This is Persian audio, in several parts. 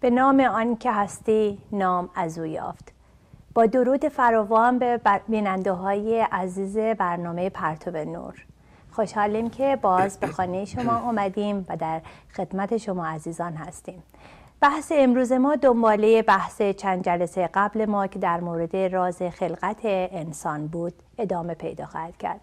به نام آن که هستی نام از او یافت با درود فراوان به بیننده های عزیز برنامه پرتو نور خوشحالیم که باز به خانه شما آمدیم و در خدمت شما عزیزان هستیم بحث امروز ما دنباله بحث چند جلسه قبل ما که در مورد راز خلقت انسان بود ادامه پیدا خواهد کرد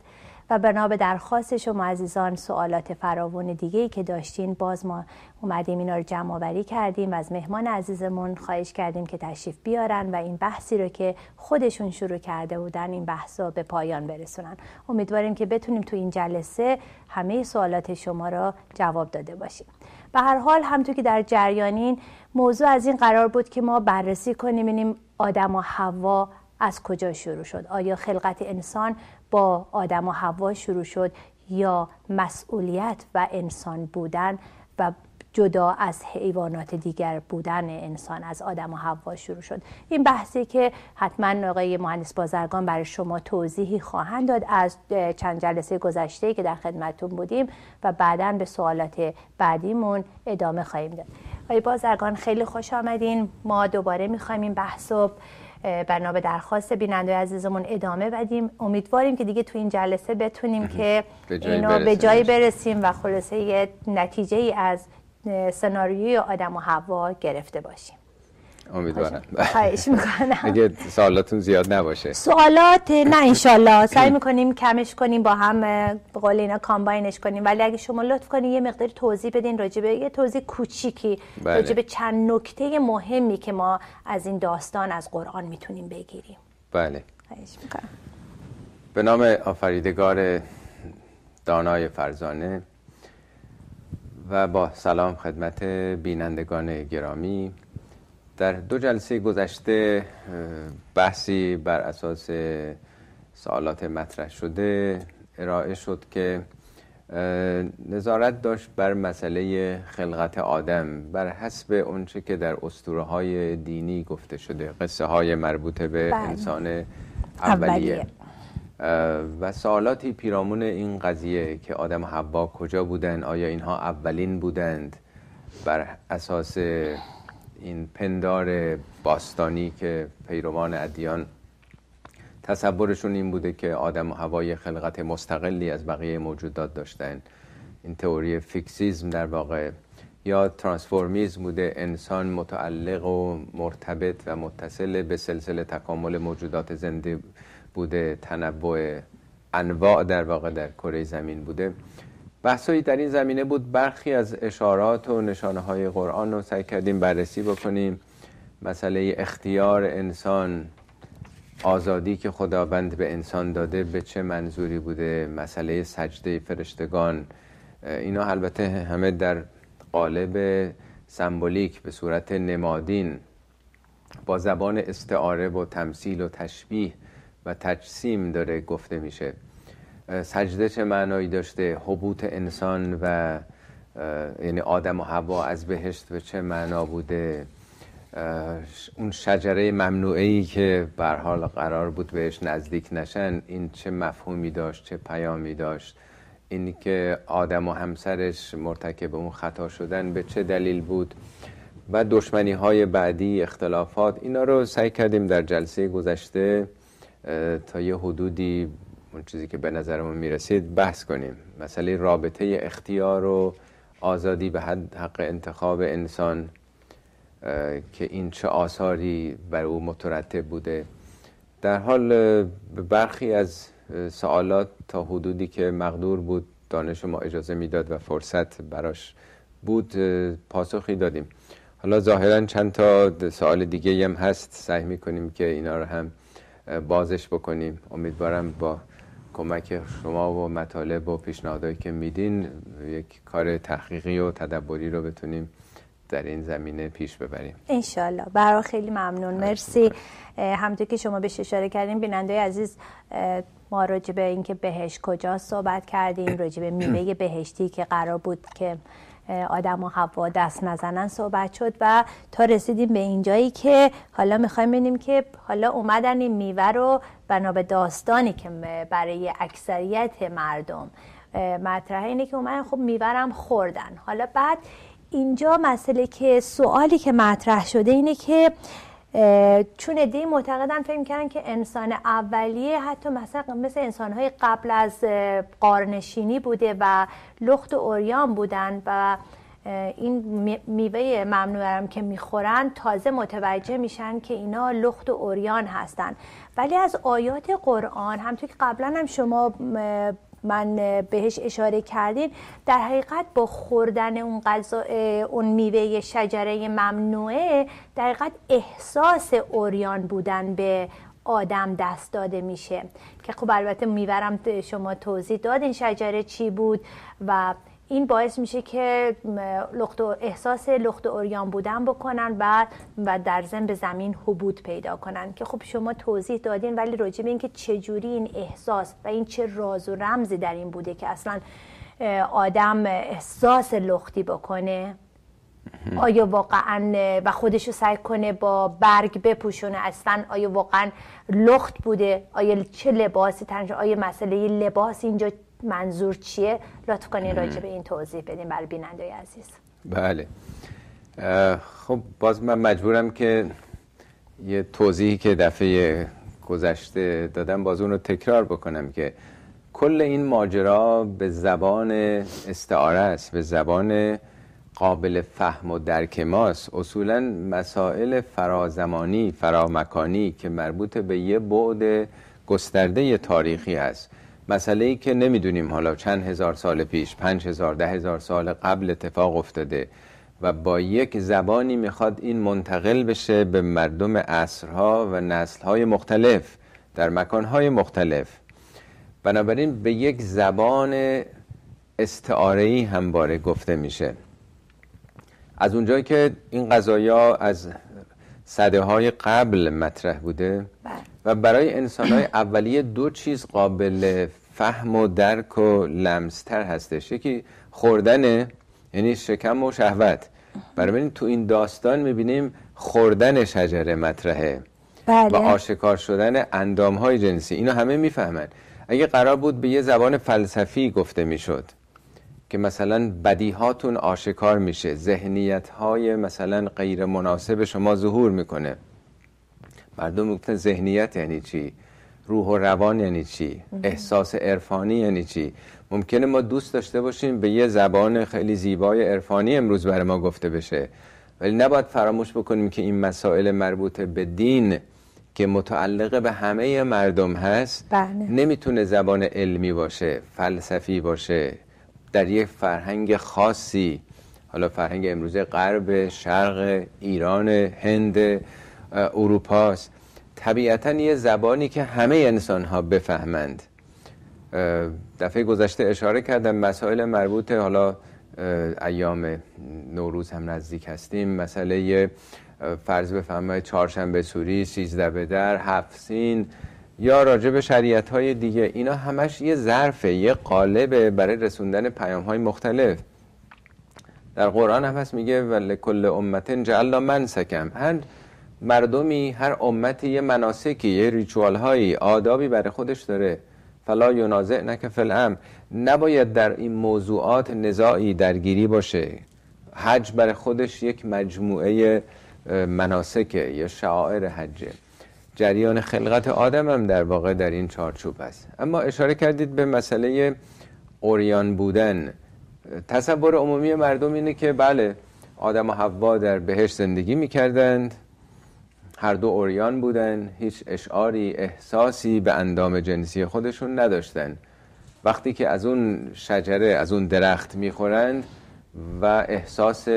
و بنا به درخواست شما عزیزان سوالات فراوان دیگه ای که داشتین باز ما اومدیم اینا رو جمع آوری کردیم و از مهمان عزیزمون خواهش کردیم که تشریف بیارن و این بحثی رو که خودشون شروع کرده بودن این بحث رو به پایان برسونن امیدواریم که بتونیم تو این جلسه همه سوالات شما را جواب داده باشیم به هر حال همطور که در جریانین موضوع از این قرار بود که ما بررسی کنیم ببینیم آدم و حوا از کجا شروع شد آیا خلقت انسان با آدم و هوا شروع شد یا مسئولیت و انسان بودن و جدا از حیوانات دیگر بودن انسان از آدم و حوا شروع شد این بحثی که حتما آقای مهندس بازرگان برای شما توضیحی خواهند داد از چند جلسه گذشته که در خدمتون بودیم و بعدا به سوالات بعدیمون ادامه خواهیم داد آقای بازرگان خیلی خوش آمدین ما دوباره میخوایم این بحث رو برنامه درخواست بیننده عزیزمون ادامه بدیم امیدواریم که دیگه تو این جلسه بتونیم که اینو به جایی برسیم و خلاصه یه نتیجه ای از سناریوی آدم و هوا گرفته باشیم امیدوارم خواهش میکنم اگه سوالاتون زیاد نباشه سوالات نه انشالله سعی میکنیم کمش کنیم با هم به قول اینا کامباینش کنیم ولی اگه شما لطف کنیم یه مقدار توضیح بدین راجبه یه توضیح کوچیکی بله. راجبه چند نکته مهمی که ما از این داستان از قرآن میتونیم بگیریم بله میکنم به نام آفریدگار دانای فرزانه و با سلام خدمت بینندگان گرامی در دو جلسه گذشته بحثی بر اساس سوالات مطرح شده ارائه شد که نظارت داشت بر مسئله خلقت آدم بر حسب اونچه که در اسطوره های دینی گفته شده قصه های مربوطه به بله. انسان اولیه و سوالاتی پیرامون این قضیه که آدم و حوا کجا بودند آیا اینها اولین بودند بر اساس این پندار باستانی که پیروان ادیان تصورشون این بوده که آدم و هوای خلقت مستقلی از بقیه موجودات داشتن این تئوری فیکسیزم در واقع یا ترانسفورمیزم بوده انسان متعلق و مرتبط و متصل به سلسله تکامل موجودات زنده بوده تنوع انواع در واقع در کره زمین بوده بحثایی در این زمینه بود برخی از اشارات و نشانه های قرآن رو سعی کردیم بررسی بکنیم مسئله اختیار انسان آزادی که خداوند به انسان داده به چه منظوری بوده مسئله سجده فرشتگان اینا البته همه در قالب سمبولیک به صورت نمادین با زبان استعاره و تمثیل و تشبیه و تجسیم داره گفته میشه سجده چه معنایی داشته حبوط انسان و یعنی آدم و هوا از بهشت به چه معنا بوده اون شجره ممنوعه ای که بر حال قرار بود بهش نزدیک نشن این چه مفهومی داشت چه پیامی داشت اینی که آدم و همسرش مرتکب اون خطا شدن به چه دلیل بود و دشمنی های بعدی اختلافات اینا رو سعی کردیم در جلسه گذشته تا یه حدودی اون چیزی که به نظرمون میرسید بحث کنیم مسئله رابطه اختیار و آزادی به حد حق انتخاب انسان که این چه آثاری بر او مترتب بوده در حال برخی از سوالات تا حدودی که مقدور بود دانش ما اجازه میداد و فرصت براش بود پاسخی دادیم حالا ظاهرا چند تا سوال دیگه هم هست سعی میکنیم که اینا رو هم بازش بکنیم امیدوارم با کمک شما و مطالب و پیشنهادهایی که میدین یک کار تحقیقی و تدبری رو بتونیم در این زمینه پیش ببریم انشالله برای خیلی ممنون مرسی همطور که شما بهش اشاره کردیم بیننده عزیز ما راجع به اینکه بهش کجا صحبت کردیم راجع به میوه بهشتی که قرار بود که آدم و حوا دست نزنن صحبت شد و تا رسیدیم به اینجایی که حالا میخوایم ببینیم که حالا اومدن این میوه رو بنا به داستانی که برای اکثریت مردم مطرحه اینه که اومدن خب میورم خوردن حالا بعد اینجا مسئله که سوالی که مطرح شده اینه که چون عده معتقدن فکر میکردن که انسان اولیه حتی مثلا مثل انسانهای قبل از قارنشینی بوده و لخت و اوریان بودن و این میوه ممنوعه که میخورن تازه متوجه میشن که اینا لخت و اوریان هستن ولی از آیات قرآن همطور که قبلا هم شما من بهش اشاره کردین در حقیقت با خوردن اون غذا اون میوه شجره ممنوعه در حقیقت احساس اوریان بودن به آدم دست داده میشه که خب البته میورم شما توضیح دادین شجره چی بود و این باعث میشه که لخت احساس لخت اوریان بودن بکنن و و در ضمن به زمین حبود پیدا کنن که خب شما توضیح دادین ولی راجع به اینکه چجوری این احساس و این چه راز و رمزی در این بوده که اصلا آدم احساس لختی بکنه آیا واقعا و خودشو سعی کنه با برگ بپوشونه اصلا آیا واقعا لخت بوده آیا چه لباسی تنش آیا مسئله لباس اینجا منظور چیه لطف کنین راجع به این توضیح بدین برای بیننده عزیز بله خب باز من مجبورم که یه توضیحی که دفعه گذشته دادم باز اون رو تکرار بکنم که کل این ماجرا به زبان استعاره است به زبان قابل فهم و درک ماست اصولا مسائل فرازمانی فرامکانی که مربوط به یه بعد گسترده تاریخی است مسئله ای که نمیدونیم حالا چند هزار سال پیش پنج هزار ده هزار سال قبل اتفاق افتاده و با یک زبانی میخواد این منتقل بشه به مردم عصرها و نسلهای مختلف در مکانهای مختلف بنابراین به یک زبان استعارهی همباره گفته میشه از اونجایی که این قضایا از صده های قبل مطرح بوده بله. و برای انسان های اولیه دو چیز قابل فهم و درک و لمستر هستش یکی خوردن یعنی شکم و شهوت برای تو این داستان میبینیم خوردن شجره مطرحه بله. و آشکار شدن اندام های جنسی اینو همه میفهمن اگه قرار بود به یه زبان فلسفی گفته میشد که مثلا بدیهاتون آشکار میشه ذهنیت های مثلا غیر مناسب شما ظهور میکنه مردم میگفتن ذهنیت یعنی چی روح و روان یعنی چی احساس عرفانی یعنی چی ممکنه ما دوست داشته باشیم به یه زبان خیلی زیبای عرفانی امروز برای ما گفته بشه ولی نباید فراموش بکنیم که این مسائل مربوط به دین که متعلق به همه مردم هست بله. نمیتونه زبان علمی باشه فلسفی باشه در یک فرهنگ خاصی حالا فرهنگ امروزه غرب شرق ایران هند است طبیعتا یه زبانی که همه انسان ها بفهمند دفعه گذشته اشاره کردم مسائل مربوط حالا ایام نوروز هم نزدیک هستیم مسئله فرض بفهمه چهارشنبه سوری سیزده به در هفت سین یا راجع به شریعت های دیگه اینا همش یه ظرفه یه قالبه برای رسوندن پیام های مختلف در قرآن هم هست میگه کل امتن جعلنا من سکم هر مردمی هر امتی یه مناسکی یه ریچوال هایی آدابی برای خودش داره فلا ینازع نک فلعم نباید در این موضوعات نزاعی درگیری باشه حج برای خودش یک مجموعه مناسکه یا شعائر حجه جریان خلقت آدم هم در واقع در این چارچوب است اما اشاره کردید به مسئله اوریان بودن تصور عمومی مردم اینه که بله آدم و حوا در بهشت زندگی میکردند هر دو اوریان بودن هیچ اشعاری احساسی به اندام جنسی خودشون نداشتند وقتی که از اون شجره از اون درخت میخورند و احساس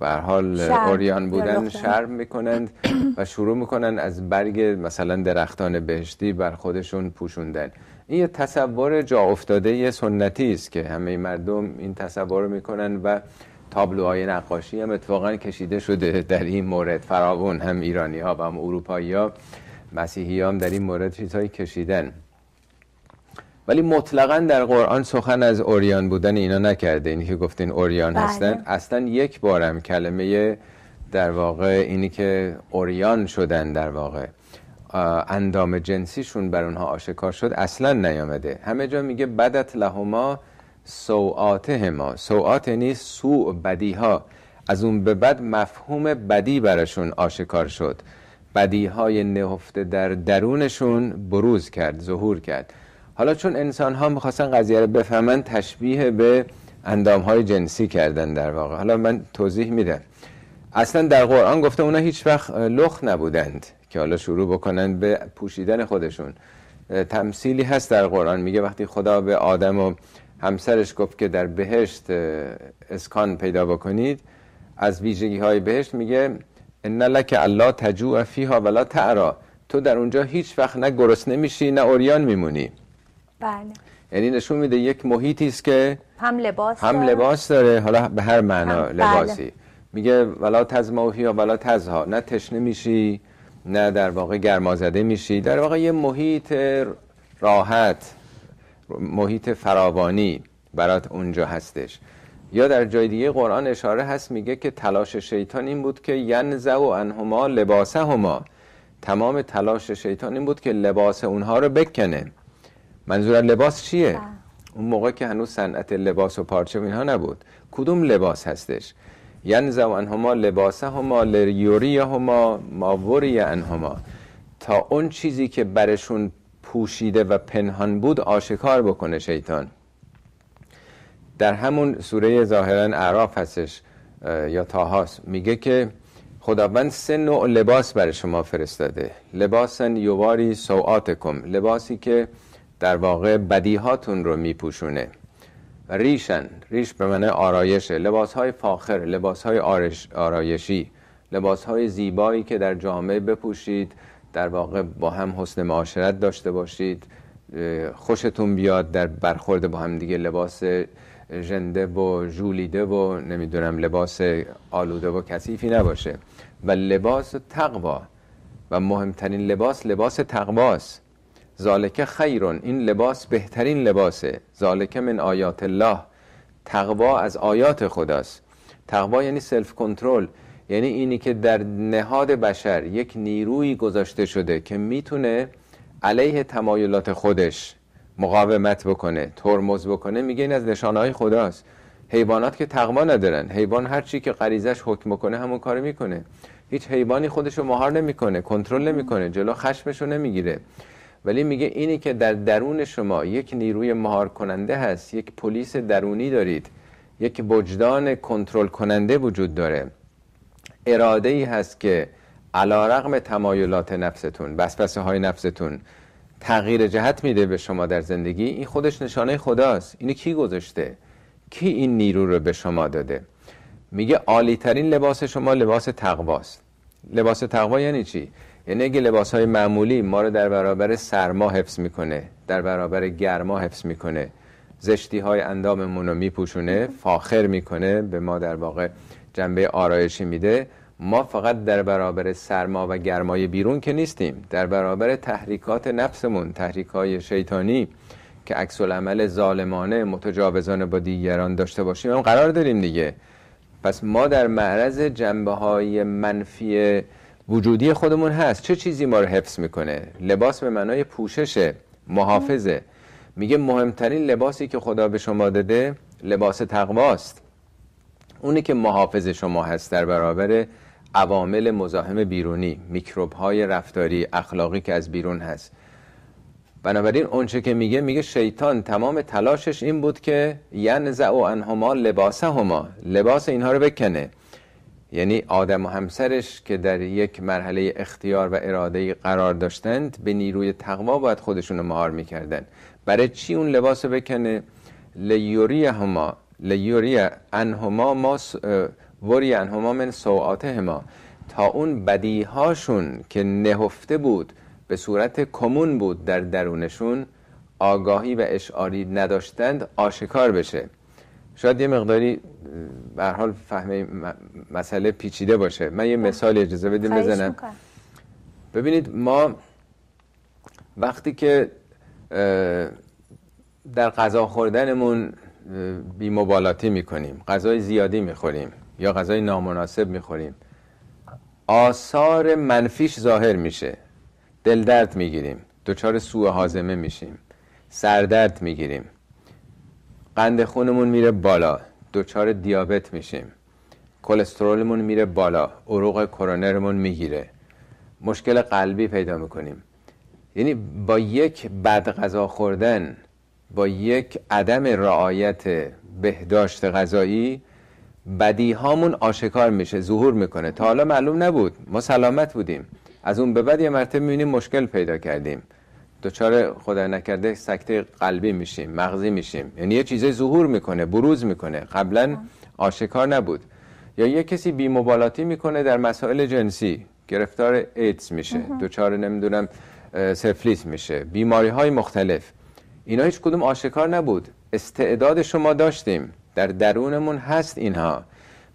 به حال اوریان بودن شرم میکنند و شروع میکنن از برگ مثلا درختان بهشتی بر خودشون پوشوندن این یه تصور جا افتاده سنتی است که همه مردم این تصور رو میکنن و تابلوهای نقاشی هم اتفاقا کشیده شده در این مورد فراون هم ایرانی ها و هم اروپایی ها مسیحی ها هم در این مورد چیزهایی کشیدن ولی مطلقا در قرآن سخن از اوریان بودن اینا نکرده اینی که گفتین اوریان بله. هستن اصلا یک بارم کلمه در واقع اینی که اوریان شدن در واقع اندام جنسیشون بر اونها آشکار شد اصلا نیامده همه جا میگه بدت لهما ما سوعات نیست یعنی سوء بدی ها از اون به بعد مفهوم بدی براشون آشکار شد بدی های نهفته در درونشون بروز کرد ظهور کرد حالا چون انسان ها میخواستن قضیه رو بفهمن تشبیه به اندام های جنسی کردن در واقع حالا من توضیح میدم اصلا در قرآن گفته اونا هیچ وقت لخ نبودند که حالا شروع بکنند به پوشیدن خودشون تمثیلی هست در قرآن میگه وقتی خدا به آدم و همسرش گفت که در بهشت اسکان پیدا بکنید از ویژگی های بهشت میگه ان لک الله تجوع فیها ولا تعرا تو در اونجا هیچ وقت نه گرسنه میشی نه اوریان میمونی بله یعنی نشون میده یک محیطی است که هم لباس هم داره. لباس داره حالا به هر معنا بله. لباسی بله. میگه ولا تزماهی یا ولا تزها نه تشنه میشی نه در واقع گرمازده میشی در واقع یه محیط راحت محیط فراوانی برات اونجا هستش یا در جای دیگه قرآن اشاره هست میگه که تلاش شیطان این بود که ینزع و انهما هما تمام تلاش شیطان این بود که لباس اونها رو بکنه منظور لباس چیه؟ بله. اون موقع که هنوز صنعت لباس و پارچه و اینها نبود کدوم لباس هستش ینزو یعنی انهما لباسه هما لریوری هما ماوری انهما تا اون چیزی که برشون پوشیده و پنهان بود آشکار بکنه شیطان در همون سوره ظاهرا اعراف هستش یا تاهاس میگه که خداوند سه نوع لباس برای شما فرستاده لباسن یواری سوعاتکم لباسی که در واقع بدیهاتون رو میپوشونه ریشن ریش به معنی آرایشه لباس های فاخر لباس های آرایشی لباس های زیبایی که در جامعه بپوشید در واقع با هم حسن معاشرت داشته باشید خوشتون بیاد در برخورد با هم دیگه لباس ژنده و ژولیده و نمیدونم لباس آلوده و کثیفی نباشه و لباس تقوا و مهمترین لباس لباس تقواست ذالک خیرون این لباس بهترین لباسه ذالک من آیات الله تقوا از آیات خداست تقوا یعنی سلف کنترل یعنی اینی که در نهاد بشر یک نیروی گذاشته شده که میتونه علیه تمایلات خودش مقاومت بکنه ترمز بکنه میگه این از های خداست حیوانات که تقوا ندارن حیوان هر چی که غریزش حکم کنه همون کار میکنه هیچ حیوانی خودشو مهار نمیکنه کنترل نمیکنه جلو خشمشو نمیگیره ولی میگه اینی که در درون شما یک نیروی مهار کننده هست یک پلیس درونی دارید یک وجدان کنترل کننده وجود داره اراده ای هست که علا رقم تمایلات نفستون بسپسه های نفستون تغییر جهت میده به شما در زندگی این خودش نشانه خداست اینو کی گذاشته کی این نیرو رو به شما داده میگه عالی ترین لباس شما لباس تقواست لباس تقوا یعنی چی یعنی اگه لباس های معمولی ما رو در برابر سرما حفظ میکنه در برابر گرما حفظ میکنه زشتی های انداممون رو میپوشونه فاخر میکنه به ما در واقع جنبه آرایشی میده ما فقط در برابر سرما و گرمای بیرون که نیستیم در برابر تحریکات نفسمون تحریک های شیطانی که عکس عمل ظالمانه متجاوزانه با دیگران داشته باشیم هم قرار داریم دیگه پس ما در معرض جنبه های منفی وجودی خودمون هست چه چیزی ما رو حفظ میکنه لباس به معنای پوششه محافظه میگه مهمترین لباسی که خدا به شما داده لباس تقواست اونی که محافظ شما هست در برابر عوامل مزاحم بیرونی میکروب های رفتاری اخلاقی که از بیرون هست بنابراین اونچه که میگه میگه شیطان تمام تلاشش این بود که ینزع و انهما لباسهما لباس اینها رو بکنه یعنی آدم و همسرش که در یک مرحله اختیار و اراده قرار داشتند به نیروی تقوا باید خودشون رو مهار میکردن برای چی اون لباس بکنه لیوری هما لیوری انهما ما وری انهما من هما تا اون بدیهاشون که نهفته بود به صورت کمون بود در درونشون آگاهی و اشعاری نداشتند آشکار بشه شاید یه مقداری به حال فهم مسئله پیچیده باشه من یه بله. مثال اجازه بدیم بزنم ببینید ما وقتی که در غذا خوردنمون بی مبالاتی میکنیم غذای زیادی میخوریم یا غذای نامناسب میخوریم آثار منفیش ظاهر میشه دلدرد میگیریم دچار سوء حازمه میشیم سردرد میگیریم قند خونمون میره بالا دچار دیابت میشیم کلسترولمون میره بالا عروق کرونرمون میگیره مشکل قلبی پیدا میکنیم یعنی با یک بد غذا خوردن با یک عدم رعایت بهداشت غذایی بدی هامون آشکار میشه ظهور میکنه تا حالا معلوم نبود ما سلامت بودیم از اون به بعد یه مرتبه میبینیم مشکل پیدا کردیم دچار خدا نکرده سکته قلبی میشیم مغزی میشیم یعنی یه چیزی ظهور میکنه بروز میکنه قبلا آشکار نبود یا یه کسی مبالاتی میکنه در مسائل جنسی گرفتار ایدز میشه دچار نمیدونم سفلیس میشه بیماری های مختلف اینا هیچ کدوم آشکار نبود استعداد شما داشتیم در درونمون هست اینها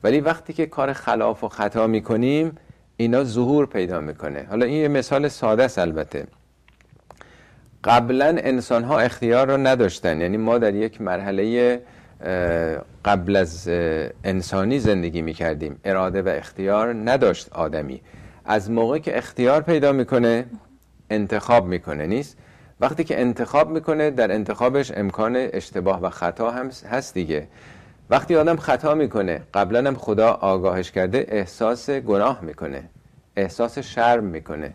ولی وقتی که کار خلاف و خطا میکنیم اینا ظهور پیدا میکنه حالا این یه مثال ساده است البته قبلا انسان ها اختیار رو نداشتن یعنی ما در یک مرحله قبل از انسانی زندگی می کردیم اراده و اختیار نداشت آدمی از موقع که اختیار پیدا میکنه انتخاب میکنه نیست وقتی که انتخاب میکنه در انتخابش امکان اشتباه و خطا هم هست دیگه وقتی آدم خطا میکنه قبلا هم خدا آگاهش کرده احساس گناه میکنه احساس شرم میکنه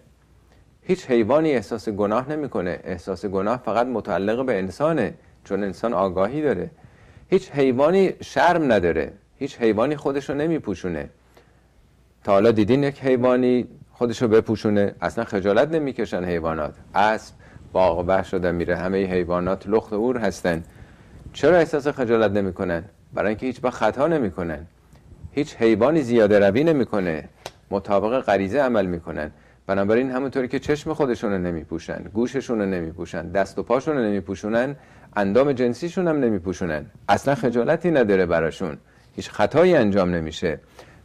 هیچ حیوانی احساس گناه نمیکنه احساس گناه فقط متعلق به انسانه چون انسان آگاهی داره هیچ حیوانی شرم نداره هیچ حیوانی خودشو نمیپوشونه تا حالا دیدین یک حیوانی خودشو بپوشونه اصلا خجالت نمیکشن حیوانات اسب باغ و شده میره همه حیوانات لخت و اور هستن چرا احساس خجالت نمیکنن برای اینکه هیچ با خطا نمیکنن هیچ حیوانی زیاده روی نمیکنه مطابق غریزه عمل میکنن بنابراین همونطوری که چشم خودشون رو نمیپوشن گوششون رو نمیپوشن دست و پاشون رو نمیپوشونن اندام جنسیشون هم نمیپوشونن اصلا خجالتی نداره براشون هیچ خطایی انجام نمیشه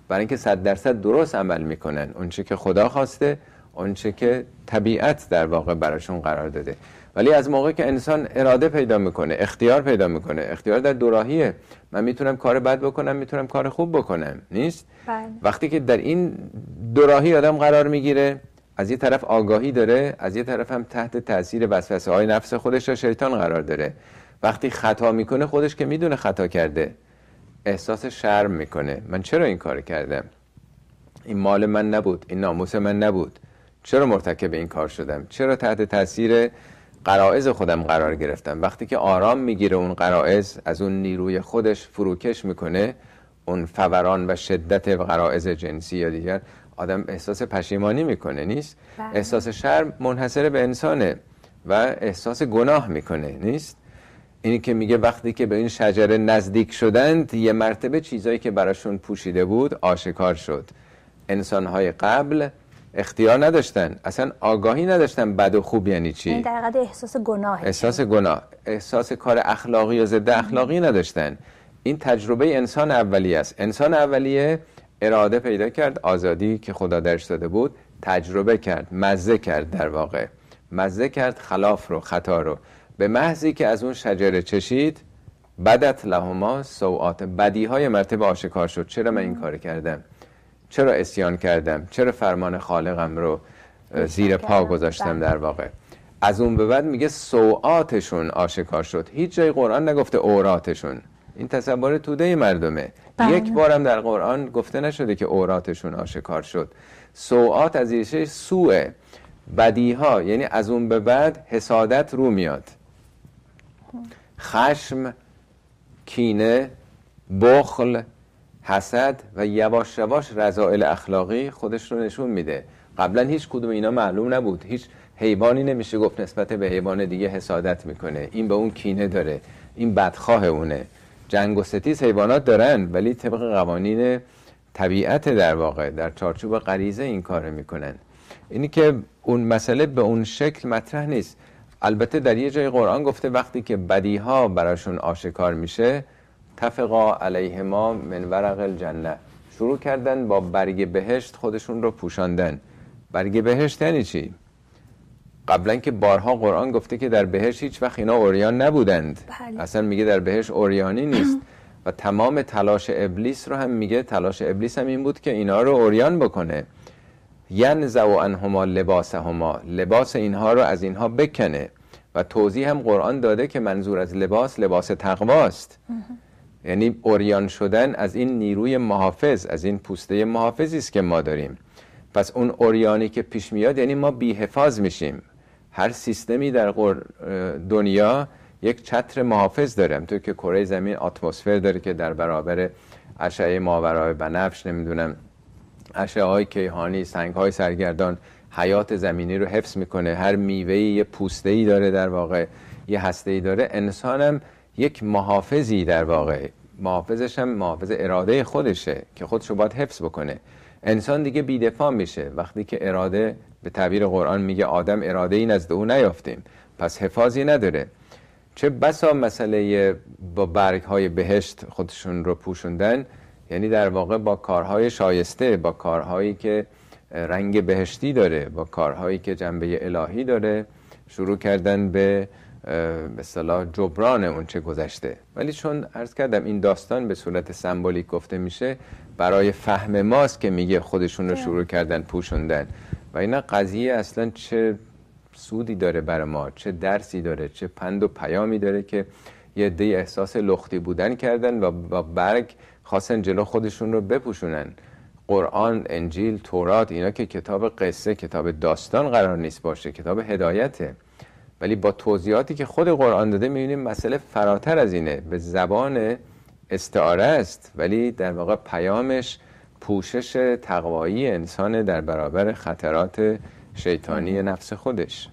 برای اینکه صد درصد درست عمل میکنن اونچه که خدا خواسته اونچه که طبیعت در واقع براشون قرار داده ولی از موقعی که انسان اراده پیدا میکنه اختیار پیدا میکنه اختیار در دوراهیه من میتونم کار بد بکنم میتونم کار خوب بکنم نیست بله. وقتی که در این دوراهی آدم قرار میگیره از یه طرف آگاهی داره از یه طرف هم تحت تاثیر وسوسه های نفس خودش و شیطان قرار داره وقتی خطا میکنه خودش که میدونه خطا کرده احساس شرم میکنه من چرا این کار کردم این مال من نبود این ناموس من نبود چرا مرتکب این کار شدم چرا تحت تاثیر قرائز خودم قرار گرفتم وقتی که آرام میگیره اون قرائز از اون نیروی خودش فروکش میکنه اون فوران و شدت قرائز جنسی یا دیگر آدم احساس پشیمانی میکنه نیست بله. احساس شرم منحصر به انسانه و احساس گناه میکنه نیست اینی که میگه وقتی که به این شجره نزدیک شدند یه مرتبه چیزایی که براشون پوشیده بود آشکار شد انسانهای قبل اختیار نداشتن اصلا آگاهی نداشتن بد و خوب یعنی چی این یعنی احساس گناه احساس گناه احساس کار اخلاقی یا ضد اخلاقی نداشتن این تجربه انسان اولیه است انسان اولیه اراده پیدا کرد آزادی که خدا درش داده بود تجربه کرد مزه کرد در واقع مزه کرد خلاف رو خطا رو به محضی که از اون شجره چشید بدت لهما سوعات بدی های مرتبه آشکار شد چرا من این کار کردم چرا اسیان کردم چرا فرمان خالقم رو زیر پا گذاشتم بله. در واقع از اون به بعد میگه سوعاتشون آشکار شد هیچ جای قرآن نگفته اوراتشون این تصور توده مردمه یک بله. بارم در قرآن گفته نشده که اوراتشون آشکار شد سوعات از ریشه سوء بدیها یعنی از اون به بعد حسادت رو میاد خشم کینه بخل حسد و یواش یواش رضائل اخلاقی خودش رو نشون میده قبلا هیچ کدوم اینا معلوم نبود هیچ حیوانی نمیشه گفت نسبت به حیوان دیگه حسادت میکنه این به اون کینه داره این بدخواه اونه جنگ و ستیز حیوانات دارن ولی طبق قوانین طبیعت در واقع در چارچوب غریزه این کار میکنن اینی که اون مسئله به اون شکل مطرح نیست البته در یه جای قرآن گفته وقتی که بدی ها براشون آشکار میشه تفقا علیهما من ورق الجنه شروع کردن با برگ بهشت خودشون رو پوشاندن برگ بهشت یعنی چی قبلا که بارها قرآن گفته که در بهش هیچ وقت اینا اوریان نبودند بله. اصلا میگه در بهش اوریانی نیست و تمام تلاش ابلیس رو هم میگه تلاش ابلیس هم این بود که اینا رو اوریان بکنه ین انهما هما لباس اینها رو از اینها بکنه و توضیح هم قرآن داده که منظور از لباس لباس تقواست یعنی اوریان شدن از این نیروی محافظ از این پوسته محافظی است که ما داریم پس اون اوریانی که پیش میاد یعنی ما بیحفاظ میشیم هر سیستمی در دنیا یک چتر محافظ داره تو که کره زمین اتمسفر داره که در برابر اشعه ماورای بنفش نمیدونم اشعه های کیهانی سنگ های سرگردان حیات زمینی رو حفظ میکنه هر میوه یه پوسته ای داره در واقع یه هسته ای داره انسانم یک محافظی در واقع محافظش هم محافظ اراده خودشه که خودشو باید حفظ بکنه انسان دیگه بیدفاع میشه وقتی که اراده به تعبیر قرآن میگه آدم اراده ای نزد او نیافتیم پس حفاظی نداره چه بسا مسئله با برگ های بهشت خودشون رو پوشوندن یعنی در واقع با کارهای شایسته با کارهایی که رنگ بهشتی داره با کارهایی که جنبه الهی داره شروع کردن به مثلا جبران اون چه گذشته ولی چون عرض کردم این داستان به صورت سمبولیک گفته میشه برای فهم ماست که میگه خودشون رو بله. شروع کردن پوشوندن و اینا قضیه اصلا چه سودی داره بر ما چه درسی داره چه پند و پیامی داره که یه دی احساس لختی بودن کردن و با برگ خواستن جلو خودشون رو بپوشونن قرآن، انجیل، تورات اینا که کتاب قصه، کتاب داستان قرار نیست باشه کتاب هدایته ولی با توضیحاتی که خود قرآن داده میبینیم مسئله فراتر از اینه به زبان استعاره است ولی در واقع پیامش پوشش تقوایی انسان در برابر خطرات شیطانی نفس خودش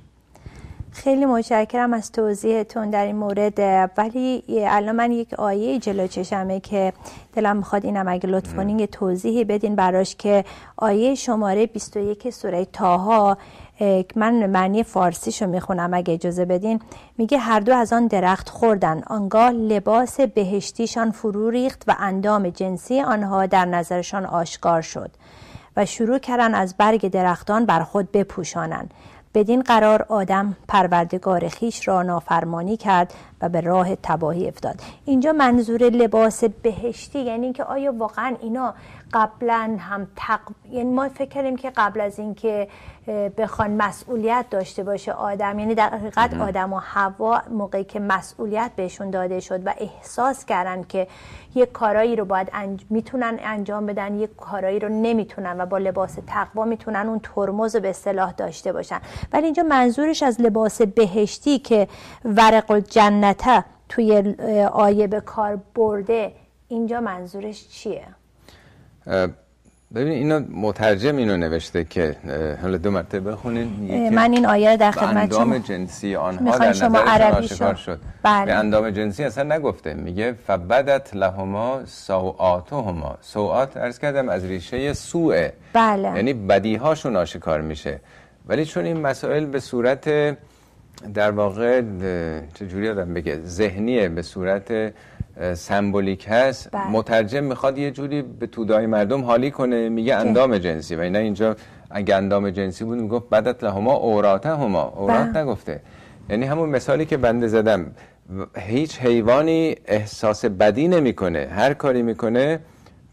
خیلی متشکرم از توضیحتون در این مورد ولی الان من یک آیه جلو چشمه که دلم میخواد اینم اگه لطف کنین یه توضیحی بدین براش که آیه شماره 21 سوره تاها من معنی فارسیشو میخونم اگه اجازه بدین میگه هر دو از آن درخت خوردن آنگاه لباس بهشتیشان فرو ریخت و اندام جنسی آنها در نظرشان آشکار شد و شروع کردن از برگ درختان بر خود بپوشانند بدین قرار آدم پروردگار خیش را نافرمانی کرد و به راه تباهی افتاد اینجا منظور لباس بهشتی یعنی که آیا واقعا اینا قبلا هم تق... یعنی ما فکر کردیم که قبل از اینکه بخوان مسئولیت داشته باشه آدم یعنی در حقیقت آدم و هوا موقعی که مسئولیت بهشون داده شد و احساس کردن که یک کارایی رو باید میتونن انجام بدن یک کارایی رو نمیتونن و با لباس تقوا میتونن اون ترمز به صلاح داشته باشن ولی اینجا منظورش از لباس بهشتی که ورق الجنته توی آیه به کار برده اینجا منظورش چیه؟ ببین اینو مترجم اینو نوشته که حالا دو مرتبه بخونین من این آیه در خدمت اندام جنسی آنها در شما عربی شد, شد. به بله. اندام جنسی اصلا نگفته میگه فبدت لهما سوءاتهما سوآت عرض کردم از ریشه سوء. بله. یعنی هاشون آشکار میشه ولی چون این مسائل به صورت در واقع چه جوری آدم بگه ذهنیه به صورت سمبولیک هست بله. مترجم میخواد یه جوری به تودای مردم حالی کنه میگه اندام جنسی و اینا اینجا اگه اندام جنسی بود میگفت بدت لهما اوراته هما اورات بله. نگفته یعنی همون مثالی که بنده زدم هیچ حیوانی احساس بدی نمیکنه هر کاری میکنه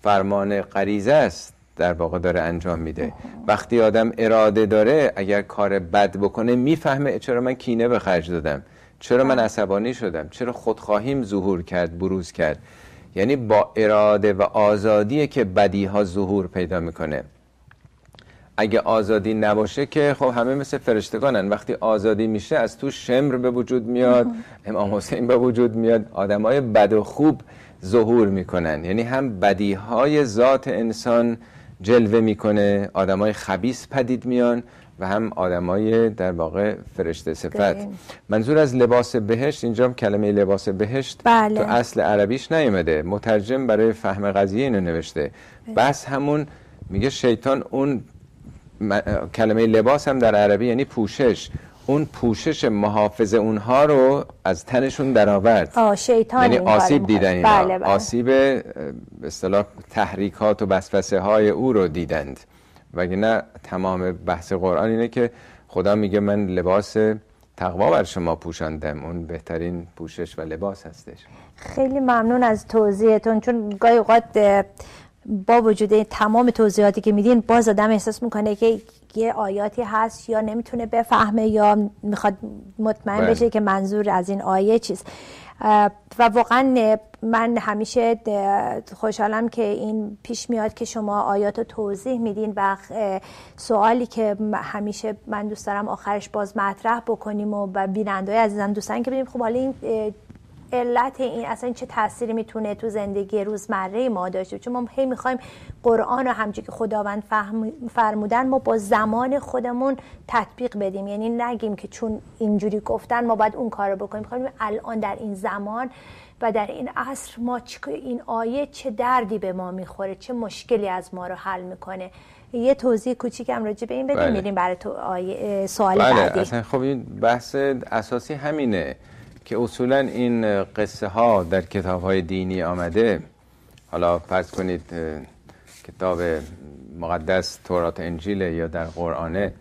فرمان غریزه است در واقع داره انجام میده وقتی آدم اراده داره اگر کار بد بکنه میفهمه چرا من کینه به خرج دادم چرا من عصبانی شدم چرا خودخواهیم ظهور کرد بروز کرد یعنی با اراده و آزادی که بدی ها ظهور پیدا میکنه اگه آزادی نباشه که خب همه مثل فرشتگانن وقتی آزادی میشه از تو شمر به وجود میاد امام حسین به وجود میاد های بد و خوب ظهور میکنن یعنی هم بدی های ذات انسان جلوه میکنه های خبیس پدید میان و هم آدمای در واقع فرشته صفت منظور از لباس بهشت اینجا کلمه لباس بهشت تو بله. اصل عربیش نیومده مترجم برای فهم قضیه اینو نوشته بله. بس همون میگه شیطان اون کلمه لباس هم در عربی یعنی پوشش اون پوشش محافظ اونها رو از تنشون درآورد یعنی آسیب دیدن اینا بله بله. آسیب اصطلاح تحریکات و بسفسه های او رو دیدند وگه نه تمام بحث قرآن اینه که خدا میگه من لباس تقوا بر شما پوشاندم اون بهترین پوشش و لباس هستش خیلی ممنون از توضیحتون چون گاهی اوقات با وجود تمام توضیحاتی که میدین باز آدم احساس میکنه که یه آیاتی هست یا نمیتونه بفهمه یا میخواد مطمئن بله. بشه که منظور از این آیه چیست و واقعا من همیشه خوشحالم که این پیش میاد که شما آیات رو توضیح میدین و سوالی که همیشه من دوست دارم آخرش باز مطرح بکنیم و بیننده های عزیزم دوستان که ببینیم خب حالا این علت این اصلا چه تاثیری میتونه تو زندگی روزمره ما داشته چون ما هی میخوایم قرآن رو همچون که خداوند فرمودن ما با زمان خودمون تطبیق بدیم یعنی نگیم که چون اینجوری گفتن ما باید اون کار رو بکنیم میخوایم الان در این زمان و در این عصر ما این آیه چه دردی به ما میخوره چه مشکلی از ما رو حل میکنه یه توضیح کوچیکم راجع به این بده بله. میریم برای تو آیه سوال بله. بعدی اصلا خب این بحث اساسی همینه که اصولا این قصه ها در کتاب های دینی آمده حالا فرض کنید کتاب مقدس تورات انجیل یا در قرآنه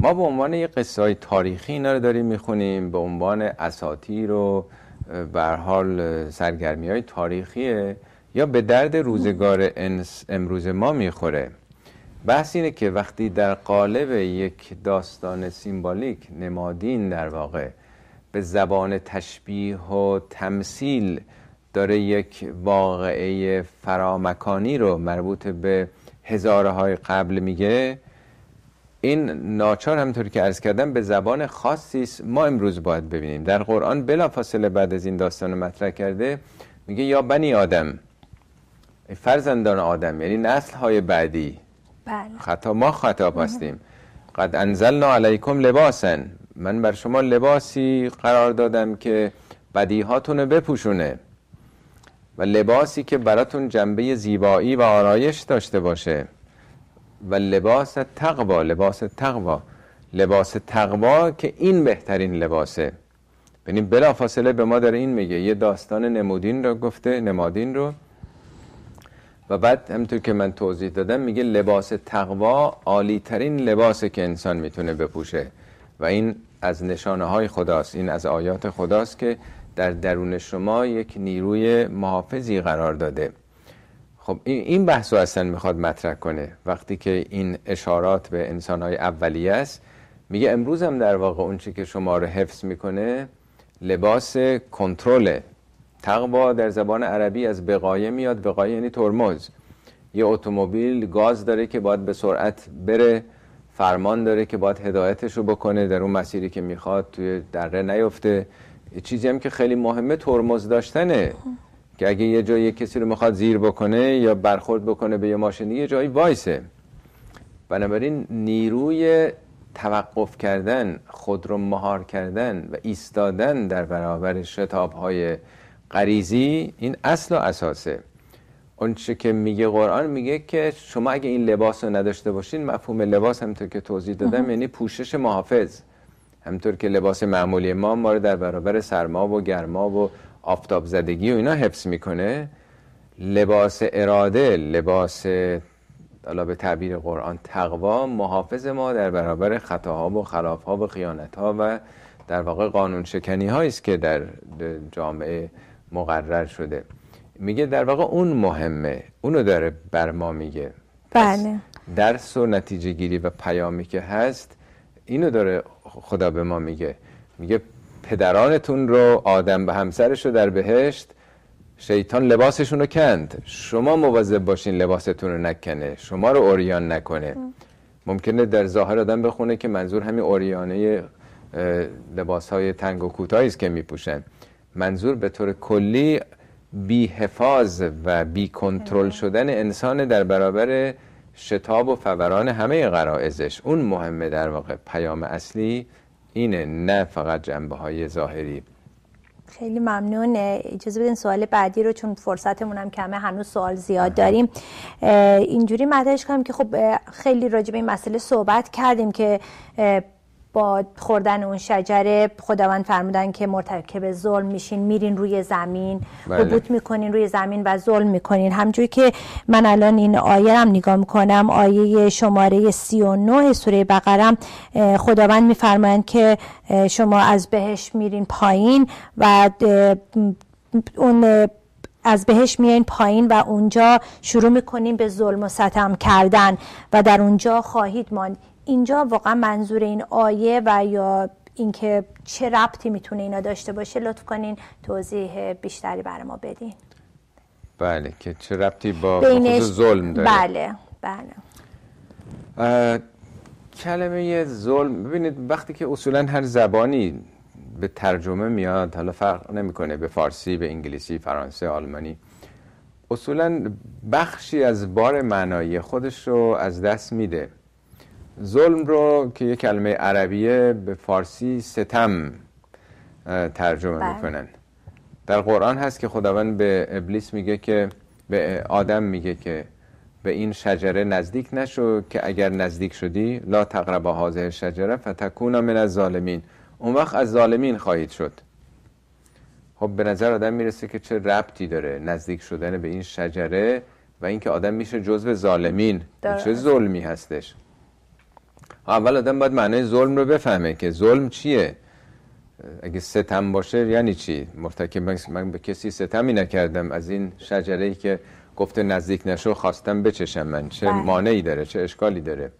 ما به عنوان یه قصه های تاریخی اینا رو داریم میخونیم به عنوان اساتیر و برحال حال سرگرمی های تاریخیه یا به درد روزگار امروز ما میخوره بحث اینه که وقتی در قالب یک داستان سیمبالیک نمادین در واقع به زبان تشبیه و تمثیل داره یک واقعه فرامکانی رو مربوط به هزاره های قبل میگه این ناچار همطور که عرض کردم به زبان خاصی است ما امروز باید ببینیم در قرآن فاصله بعد از این داستان مطرح کرده میگه یا بنی آدم فرزندان آدم یعنی نسل های بعدی بله. خطا ما خطاب هستیم قد انزلنا علیکم لباسن من بر شما لباسی قرار دادم که بدیهاتون بپوشونه و لباسی که براتون جنبه زیبایی و آرایش داشته باشه و لباس تقوا لباس تقوا لباس تقوا که این بهترین لباسه یعنی بلا فاصله به ما داره این میگه یه داستان نمودین رو گفته نمادین رو و بعد همطور که من توضیح دادم میگه لباس تقوا عالی ترین لباسه که انسان میتونه بپوشه و این از نشانه های خداست این از آیات خداست که در درون شما یک نیروی محافظی قرار داده خب این بحث رو اصلا میخواد مطرح کنه وقتی که این اشارات به انسان های اولیه است میگه امروز هم در واقع اون که شما رو حفظ میکنه لباس کنترل تقوا در زبان عربی از بقایه میاد بقایه یعنی ترمز یه اتومبیل گاز داره که باید به سرعت بره فرمان داره که باید هدایتش رو بکنه در اون مسیری که میخواد توی دره نیفته چیزی هم که خیلی مهمه ترمز داشتنه خب. که اگه یه جایی کسی رو میخواد زیر بکنه یا برخورد بکنه به یه ماشین یه جایی وایسه بنابراین نیروی توقف کردن خود رو مهار کردن و ایستادن در برابر شتاب های غریزی این اصل و اساسه اون چه که میگه قرآن میگه که شما اگه این لباس رو نداشته باشین مفهوم لباس همطور که توضیح دادم یعنی پوشش محافظ همطور که لباس معمولی ما ما رو در برابر سرما و گرما و آفتاب زدگی و اینا حفظ میکنه لباس اراده لباس حالا به تعبیر قرآن تقوا محافظ ما در برابر خطاها و خلافها و خیانتها و در واقع قانون شکنی است که در جامعه مقرر شده میگه در واقع اون مهمه اونو داره بر ما میگه بله درس و نتیجه گیری و پیامی که هست اینو داره خدا به ما میگه میگه پدرانتون رو آدم به همسرش رو در بهشت شیطان لباسشون رو کند شما مواظب باشین لباستون رو نکنه شما رو اوریان نکنه ممکنه در ظاهر آدم بخونه که منظور همین اوریانه لباس های تنگ و کوتاهی است که میپوشن منظور به طور کلی بی حفاظ و بی کنترل آره. شدن انسان در برابر شتاب و فوران همه قرائزش اون مهمه در واقع پیام اصلی اینه نه فقط جنبه های ظاهری خیلی ممنون اجازه بدین سوال بعدی رو چون فرصتمون هم کمه هنوز سوال زیاد داریم اینجوری مطرحش کنم که خب خیلی راجع به این مسئله صحبت کردیم که با خوردن اون شجره خداوند فرمودن که مرتکب ظلم میشین میرین روی زمین بله. میکنین روی زمین و ظلم میکنین همجوری که من الان این آیه هم نگاه میکنم آیه شماره 39 سوره بقره خداوند میفرمایند که شما از بهش میرین پایین و اون از بهش میایین پایین و اونجا شروع میکنین به ظلم و ستم کردن و در اونجا خواهید ماند اینجا واقعا منظور این آیه و یا اینکه چه ربطی میتونه اینا داشته باشه لطف کنین توضیح بیشتری بر ما بدین بله که چه ربطی با بینش... ظلم داره بله بله کلمه ظلم ببینید وقتی که اصولا هر زبانی به ترجمه میاد حالا فرق نمیکنه به فارسی به انگلیسی فرانسه آلمانی اصولا بخشی از بار معنایی خودش رو از دست میده ظلم رو که یه کلمه عربیه به فارسی ستم ترجمه بله. میکنن در قرآن هست که خداوند به ابلیس میگه که به آدم میگه که به این شجره نزدیک نشو که اگر نزدیک شدی لا تقربا حاضر شجره فتکونا من الظالمین اون وقت از ظالمین خواهید شد خب به نظر آدم میرسه که چه ربطی داره نزدیک شدن به این شجره و اینکه آدم میشه جزو ظالمین چه ظلمی هستش اول آدم باید معنای ظلم رو بفهمه که ظلم چیه اگه ستم باشه یعنی چی مرتکب من به کسی ستمی نکردم از این شجره ای که گفته نزدیک نشو خواستم بچشم من چه بله. مانعی داره چه اشکالی داره